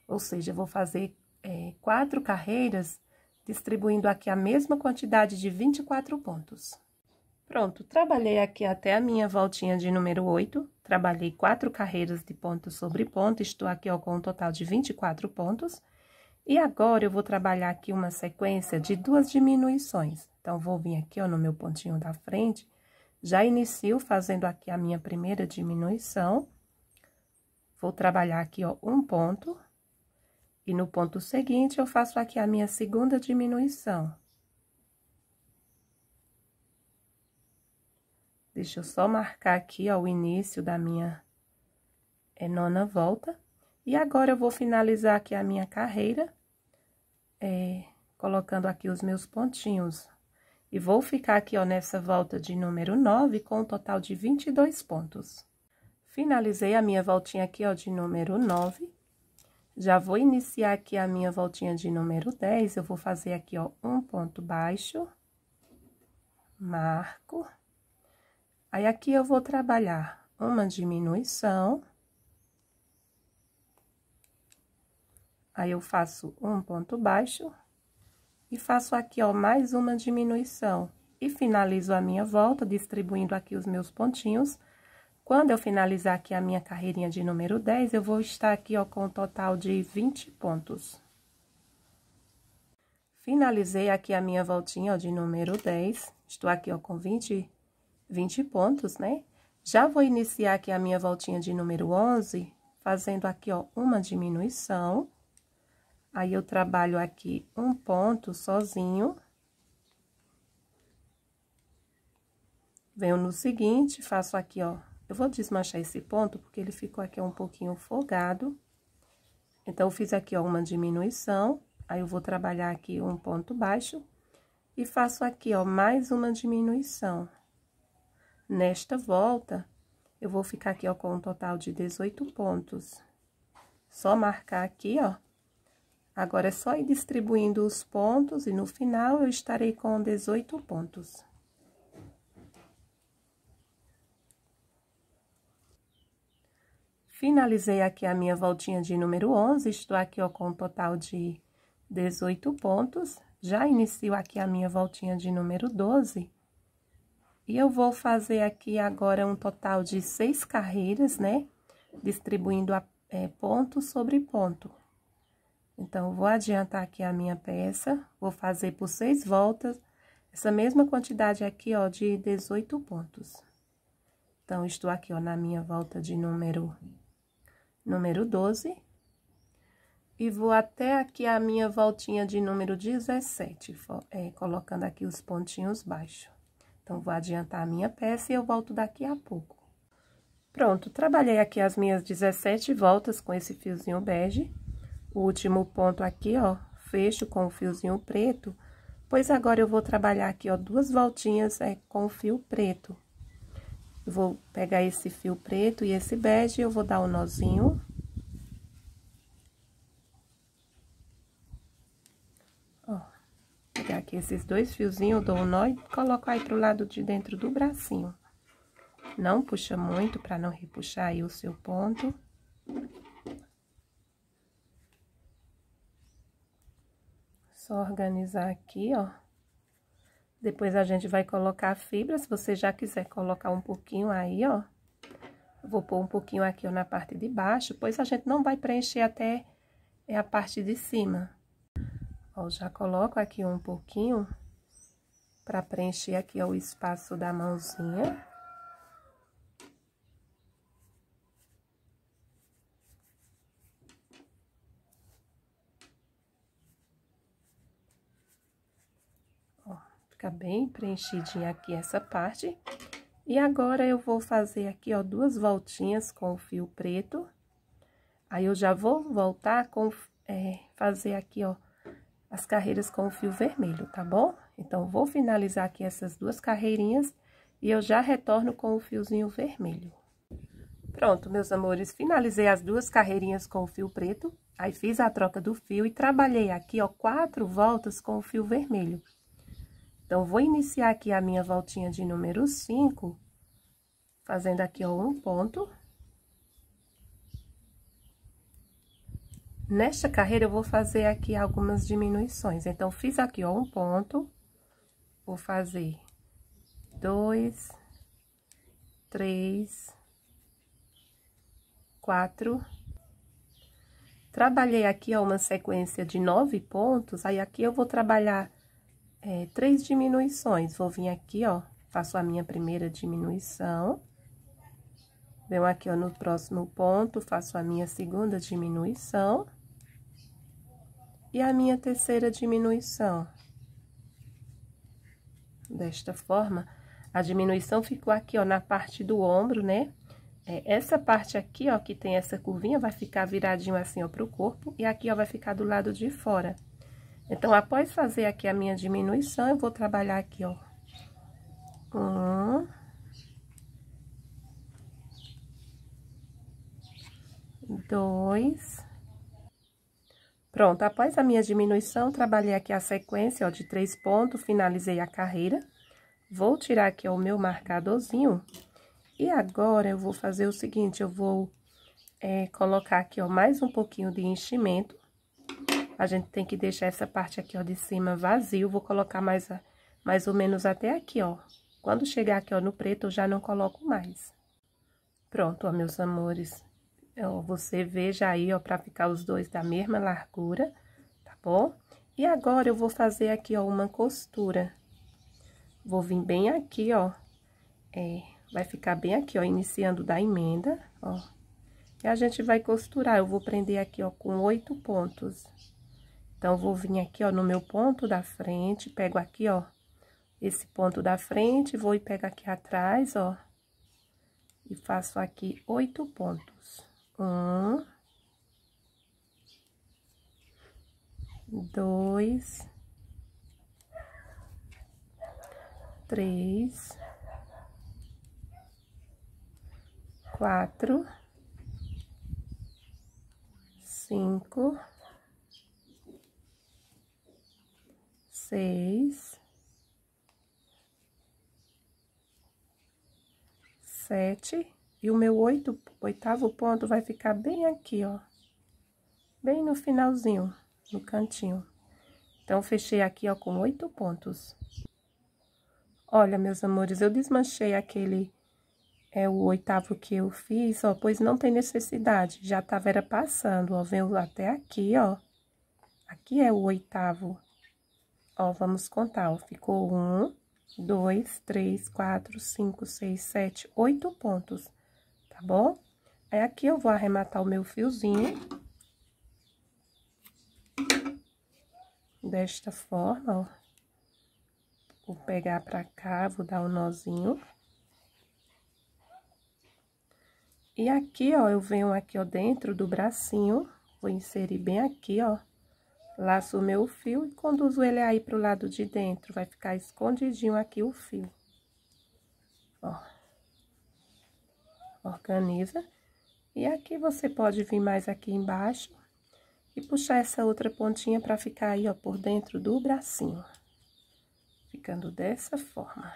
Ou seja, vou fazer é, quatro carreiras, distribuindo aqui a mesma quantidade de 24 pontos. Pronto, trabalhei aqui até a minha voltinha de número 8, trabalhei quatro carreiras de ponto sobre ponto, estou aqui ó, com um total de 24 pontos. E agora, eu vou trabalhar aqui uma sequência de duas diminuições. Então, vou vir aqui ó, no meu pontinho da frente, já inicio fazendo aqui a minha primeira diminuição. Vou trabalhar aqui ó, um ponto, e no ponto seguinte, eu faço aqui a minha segunda diminuição. Deixa eu só marcar aqui, ó, o início da minha é, nona volta. E agora, eu vou finalizar aqui a minha carreira, é, colocando aqui os meus pontinhos. E vou ficar aqui, ó, nessa volta de número 9, com um total de 22 pontos. Finalizei a minha voltinha aqui, ó, de número 9. Já vou iniciar aqui a minha voltinha de número 10, eu vou fazer aqui, ó, um ponto baixo, marco. Aí, aqui eu vou trabalhar uma diminuição. Aí, eu faço um ponto baixo e faço aqui, ó, mais uma diminuição. E finalizo a minha volta, distribuindo aqui os meus pontinhos quando eu finalizar aqui a minha carreirinha de número 10, eu vou estar aqui, ó, com um total de 20 pontos. Finalizei aqui a minha voltinha, ó, de número 10. Estou aqui, ó, com 20, 20 pontos, né? Já vou iniciar aqui a minha voltinha de número 11, fazendo aqui, ó, uma diminuição. Aí, eu trabalho aqui um ponto sozinho. Venho no seguinte, faço aqui, ó, eu vou desmanchar esse ponto, porque ele ficou aqui um pouquinho folgado. Então, eu fiz aqui, ó, uma diminuição, aí eu vou trabalhar aqui um ponto baixo e faço aqui, ó, mais uma diminuição. Nesta volta, eu vou ficar aqui, ó, com um total de 18 pontos. Só marcar aqui, ó. Agora, é só ir distribuindo os pontos e no final eu estarei com 18 pontos. Finalizei aqui a minha voltinha de número 11, estou aqui ó, com um total de 18 pontos. Já inicio aqui a minha voltinha de número 12. E eu vou fazer aqui agora um total de seis carreiras, né? Distribuindo a, é, ponto sobre ponto. Então, vou adiantar aqui a minha peça, vou fazer por seis voltas, essa mesma quantidade aqui, ó, de 18 pontos. Então, estou aqui, ó, na minha volta de número número 12. E vou até aqui a minha voltinha de número 17, é, colocando aqui os pontinhos baixos. Então, vou adiantar a minha peça e eu volto daqui a pouco. Pronto, trabalhei aqui as minhas 17 voltas com esse fiozinho bege. O último ponto aqui, ó, fecho com o fiozinho preto, pois agora eu vou trabalhar aqui, ó, duas voltinhas é, com fio preto. Eu vou pegar esse fio preto e esse bege, eu vou dar o um nozinho. Ó, pegar aqui esses dois fiozinhos, dou um nó e coloco aí pro lado de dentro do bracinho. Não puxa muito para não repuxar aí o seu ponto. Só organizar aqui, ó. Depois a gente vai colocar a fibra, se você já quiser colocar um pouquinho aí, ó. Vou pôr um pouquinho aqui ó, na parte de baixo, pois a gente não vai preencher até é, a parte de cima. Ó, já coloco aqui um pouquinho para preencher aqui ó, o espaço da mãozinha. ficar bem preenchidinha aqui essa parte. E agora, eu vou fazer aqui, ó, duas voltinhas com o fio preto. Aí, eu já vou voltar com, é, fazer aqui, ó, as carreiras com o fio vermelho, tá bom? Então, vou finalizar aqui essas duas carreirinhas e eu já retorno com o fiozinho vermelho. Pronto, meus amores, finalizei as duas carreirinhas com o fio preto, aí fiz a troca do fio e trabalhei aqui, ó, quatro voltas com o fio vermelho. Então, vou iniciar aqui a minha voltinha de número 5, fazendo aqui, ó, um ponto. Nesta carreira, eu vou fazer aqui algumas diminuições. Então, fiz aqui, ó, um ponto. Vou fazer dois, três, quatro. Trabalhei aqui, ó, uma sequência de nove pontos. Aí, aqui eu vou trabalhar é, três diminuições. Vou vir aqui, ó, faço a minha primeira diminuição. Venho aqui, ó, no próximo ponto, faço a minha segunda diminuição. E a minha terceira diminuição. Desta forma, a diminuição ficou aqui, ó, na parte do ombro, né? É, essa parte aqui, ó, que tem essa curvinha, vai ficar viradinho assim, ó, pro corpo. E aqui, ó, vai ficar do lado de fora. Então, após fazer aqui a minha diminuição, eu vou trabalhar aqui, ó. Um. Dois. Pronto, após a minha diminuição, trabalhei aqui a sequência, ó, de três pontos, finalizei a carreira. Vou tirar aqui ó, o meu marcadorzinho. E agora, eu vou fazer o seguinte, eu vou é, colocar aqui, ó, mais um pouquinho de enchimento a gente tem que deixar essa parte aqui, ó, de cima vazio. Vou colocar mais, a, mais ou menos até aqui, ó. Quando chegar aqui, ó, no preto, eu já não coloco mais. Pronto, ó, meus amores. Ó, você veja aí, ó, pra ficar os dois da mesma largura, tá bom? E agora, eu vou fazer aqui, ó, uma costura. Vou vir bem aqui, ó. É, vai ficar bem aqui, ó, iniciando da emenda, ó. E a gente vai costurar, eu vou prender aqui, ó, com oito pontos. Então, vou vir aqui, ó, no meu ponto da frente, pego aqui, ó, esse ponto da frente, vou e pego aqui atrás, ó, e faço aqui oito pontos. Um, dois, três, quatro, cinco seis, sete, e o meu oito, oitavo ponto vai ficar bem aqui, ó, bem no finalzinho, no cantinho. Então, fechei aqui, ó, com oito pontos. Olha, meus amores, eu desmanchei aquele, é, o oitavo que eu fiz, ó, pois não tem necessidade, já tava, era passando, ó, venho até aqui, ó. Aqui é o oitavo. Ó, vamos contar, ó, ficou um, dois, três, quatro, cinco, seis, sete, oito pontos, tá bom? Aí, aqui eu vou arrematar o meu fiozinho. Desta forma, ó. Vou pegar pra cá, vou dar um nozinho. E aqui, ó, eu venho aqui, ó, dentro do bracinho, vou inserir bem aqui, ó. Laço o meu fio e conduzo ele aí pro lado de dentro. Vai ficar escondidinho aqui o fio. Ó. Organiza. E aqui você pode vir mais aqui embaixo e puxar essa outra pontinha pra ficar aí, ó, por dentro do bracinho. Ficando dessa forma.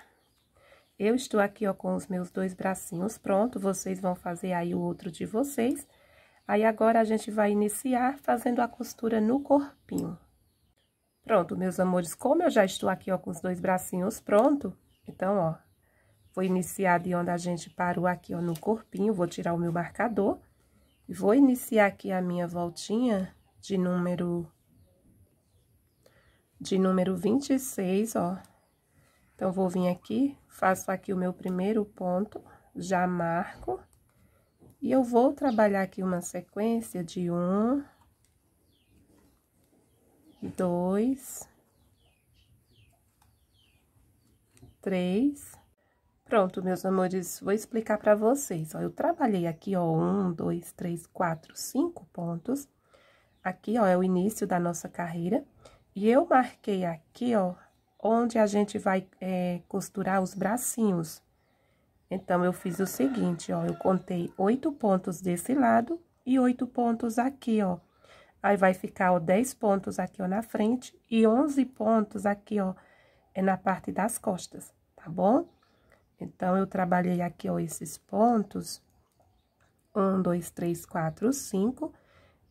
Eu estou aqui, ó, com os meus dois bracinhos pronto. Vocês vão fazer aí o outro de vocês. Aí, agora, a gente vai iniciar fazendo a costura no corpinho. Pronto, meus amores, como eu já estou aqui, ó, com os dois bracinhos pronto, então, ó, vou iniciar de onde a gente parou aqui, ó, no corpinho, vou tirar o meu marcador e vou iniciar aqui a minha voltinha de número... de número 26, ó. Então, vou vir aqui, faço aqui o meu primeiro ponto, já marco e eu vou trabalhar aqui uma sequência de um, dois, três. Pronto, meus amores, vou explicar para vocês, ó. Eu trabalhei aqui, ó, um, dois, três, quatro, cinco pontos. Aqui, ó, é o início da nossa carreira. E eu marquei aqui, ó, onde a gente vai é, costurar os bracinhos. Então, eu fiz o seguinte, ó, eu contei oito pontos desse lado e oito pontos aqui, ó. Aí, vai ficar, ó, dez pontos aqui, ó, na frente e onze pontos aqui, ó, é na parte das costas, tá bom? Então, eu trabalhei aqui, ó, esses pontos, um, dois, três, quatro, cinco.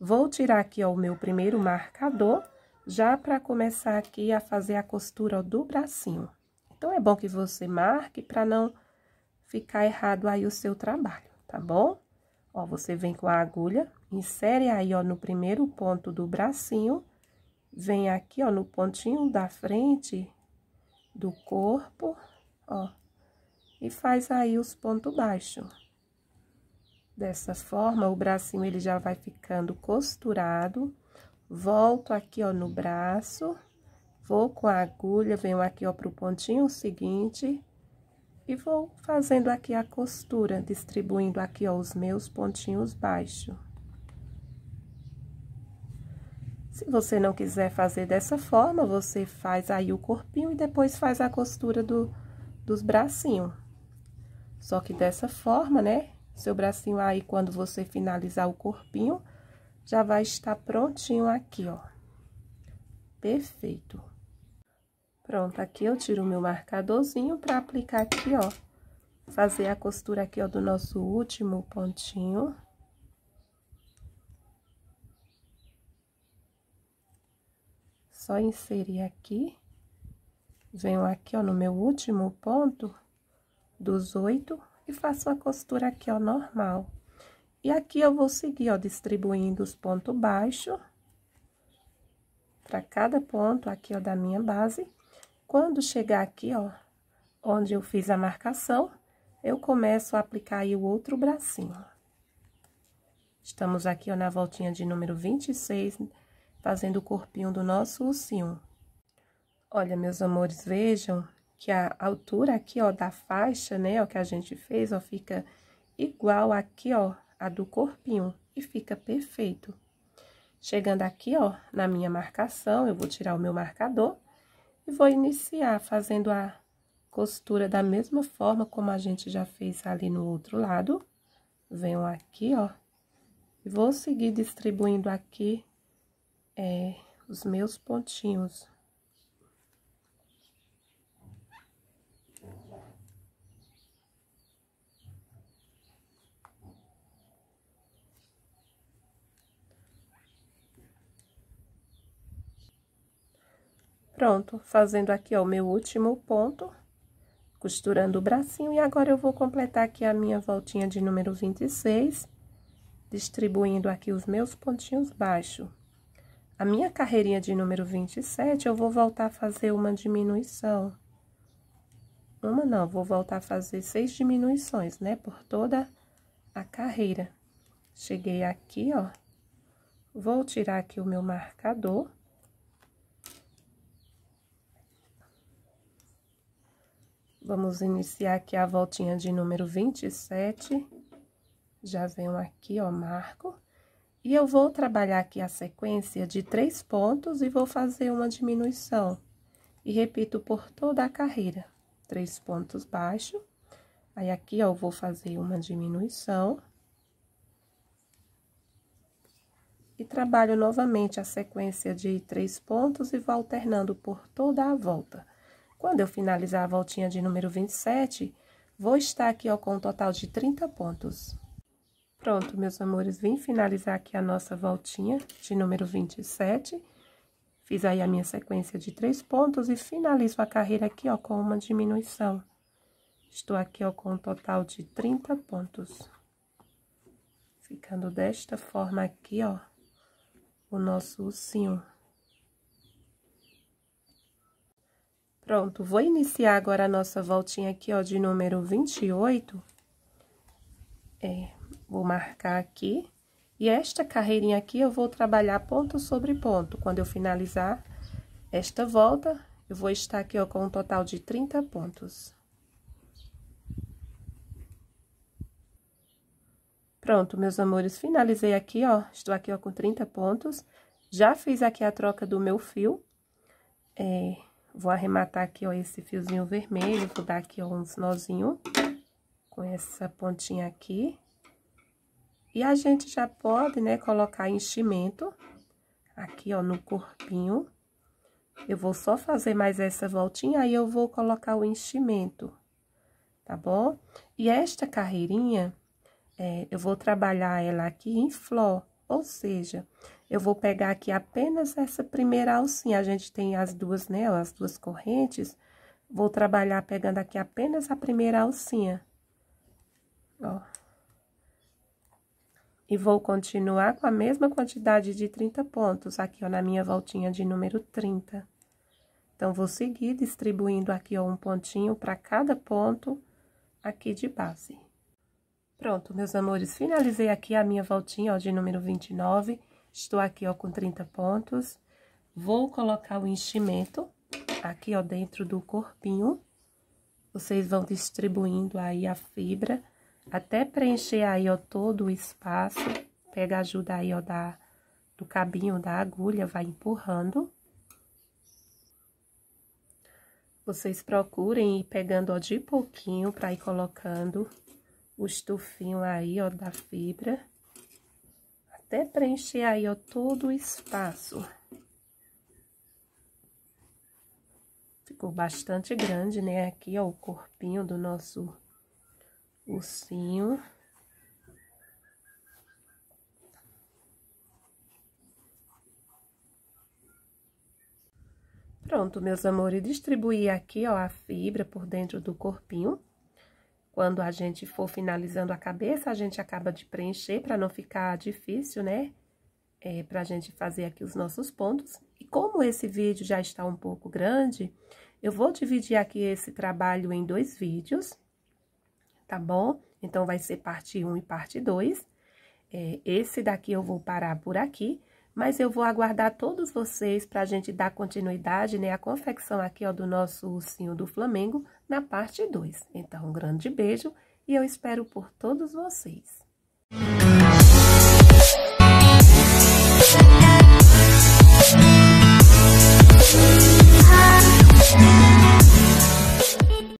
Vou tirar aqui, ó, o meu primeiro marcador, já para começar aqui a fazer a costura ó, do bracinho. Então, é bom que você marque para não ficar errado aí o seu trabalho, tá bom? Ó, você vem com a agulha, insere aí, ó, no primeiro ponto do bracinho, vem aqui, ó, no pontinho da frente do corpo, ó, e faz aí os pontos baixos. Dessa forma, o bracinho ele já vai ficando costurado. Volto aqui, ó, no braço, vou com a agulha, venho aqui, ó, pro pontinho seguinte, e vou fazendo aqui a costura, distribuindo aqui, ó, os meus pontinhos baixos. Se você não quiser fazer dessa forma, você faz aí o corpinho e depois faz a costura do, dos bracinhos. Só que dessa forma, né? Seu bracinho aí, quando você finalizar o corpinho, já vai estar prontinho aqui, ó. Perfeito. Pronto, aqui eu tiro o meu marcadorzinho para aplicar aqui, ó. Fazer a costura aqui, ó, do nosso último pontinho. Só inserir aqui. Venho aqui, ó, no meu último ponto dos oito e faço a costura aqui, ó, normal. E aqui eu vou seguir, ó, distribuindo os pontos baixos. Pra cada ponto aqui, ó, da minha base quando chegar aqui, ó, onde eu fiz a marcação, eu começo a aplicar aí o outro bracinho. Estamos aqui, ó, na voltinha de número 26, fazendo o corpinho do nosso ursinho. Olha, meus amores, vejam que a altura aqui, ó, da faixa, né, ó, que a gente fez, ó, fica igual aqui, ó, a do corpinho e fica perfeito. Chegando aqui, ó, na minha marcação, eu vou tirar o meu marcador e vou iniciar fazendo a costura da mesma forma como a gente já fez ali no outro lado. Venho aqui, ó. E vou seguir distribuindo aqui é, os meus pontinhos Pronto, fazendo aqui, ó, o meu último ponto, costurando o bracinho, e agora eu vou completar aqui a minha voltinha de número 26, distribuindo aqui os meus pontinhos baixo. A minha carreirinha de número 27, eu vou voltar a fazer uma diminuição. Uma não, vou voltar a fazer seis diminuições, né, por toda a carreira. Cheguei aqui, ó, vou tirar aqui o meu marcador Vamos iniciar aqui a voltinha de número 27. Já venho aqui, ó, marco. E eu vou trabalhar aqui a sequência de três pontos e vou fazer uma diminuição. E repito por toda a carreira. Três pontos baixo. Aí, aqui, ó, eu vou fazer uma diminuição. E trabalho novamente a sequência de três pontos e vou alternando por toda a volta. Quando eu finalizar a voltinha de número 27, vou estar aqui, ó, com um total de 30 pontos. Pronto, meus amores, vim finalizar aqui a nossa voltinha de número 27. Fiz aí a minha sequência de três pontos e finalizo a carreira aqui, ó, com uma diminuição. Estou aqui, ó, com um total de 30 pontos. Ficando desta forma aqui, ó, o nosso ursinho. Pronto, vou iniciar agora a nossa voltinha aqui, ó, de número 28. É, vou marcar aqui. E esta carreirinha aqui eu vou trabalhar ponto sobre ponto. Quando eu finalizar esta volta, eu vou estar aqui, ó, com um total de 30 pontos. Pronto, meus amores, finalizei aqui, ó, estou aqui, ó, com 30 pontos. Já fiz aqui a troca do meu fio. É, Vou arrematar aqui, ó, esse fiozinho vermelho, vou dar aqui, ó, uns nozinhos com essa pontinha aqui. E a gente já pode, né, colocar enchimento aqui, ó, no corpinho. Eu vou só fazer mais essa voltinha, aí eu vou colocar o enchimento, tá bom? E esta carreirinha, é, eu vou trabalhar ela aqui em flor, ou seja, eu vou pegar aqui apenas essa primeira alcinha, a gente tem as duas, né, as duas correntes. Vou trabalhar pegando aqui apenas a primeira alcinha. Ó. E vou continuar com a mesma quantidade de 30 pontos, aqui, ó, na minha voltinha de número 30. Então, vou seguir distribuindo aqui, ó, um pontinho para cada ponto aqui de base. Pronto, meus amores, finalizei aqui a minha voltinha, ó, de número 29. Estou aqui, ó, com 30 pontos. Vou colocar o enchimento aqui, ó, dentro do corpinho. Vocês vão distribuindo aí a fibra até preencher aí, ó, todo o espaço. Pega a ajuda aí, ó, da, do cabinho da agulha, vai empurrando. Vocês procurem ir pegando, ó, de pouquinho para ir colocando o estufinho aí, ó, da fibra até preencher aí, ó, todo o espaço. Ficou bastante grande, né? Aqui, ó, o corpinho do nosso ursinho. Pronto, meus amores, distribuí aqui, ó, a fibra por dentro do corpinho. Quando a gente for finalizando a cabeça, a gente acaba de preencher para não ficar difícil, né? É, para a gente fazer aqui os nossos pontos. E como esse vídeo já está um pouco grande, eu vou dividir aqui esse trabalho em dois vídeos, tá bom? Então, vai ser parte 1 e parte 2. É, esse daqui eu vou parar por aqui mas eu vou aguardar todos vocês para a gente dar continuidade, né, a confecção aqui, ó, do nosso ursinho do Flamengo na parte 2. Então, um grande beijo e eu espero por todos vocês. Música ah.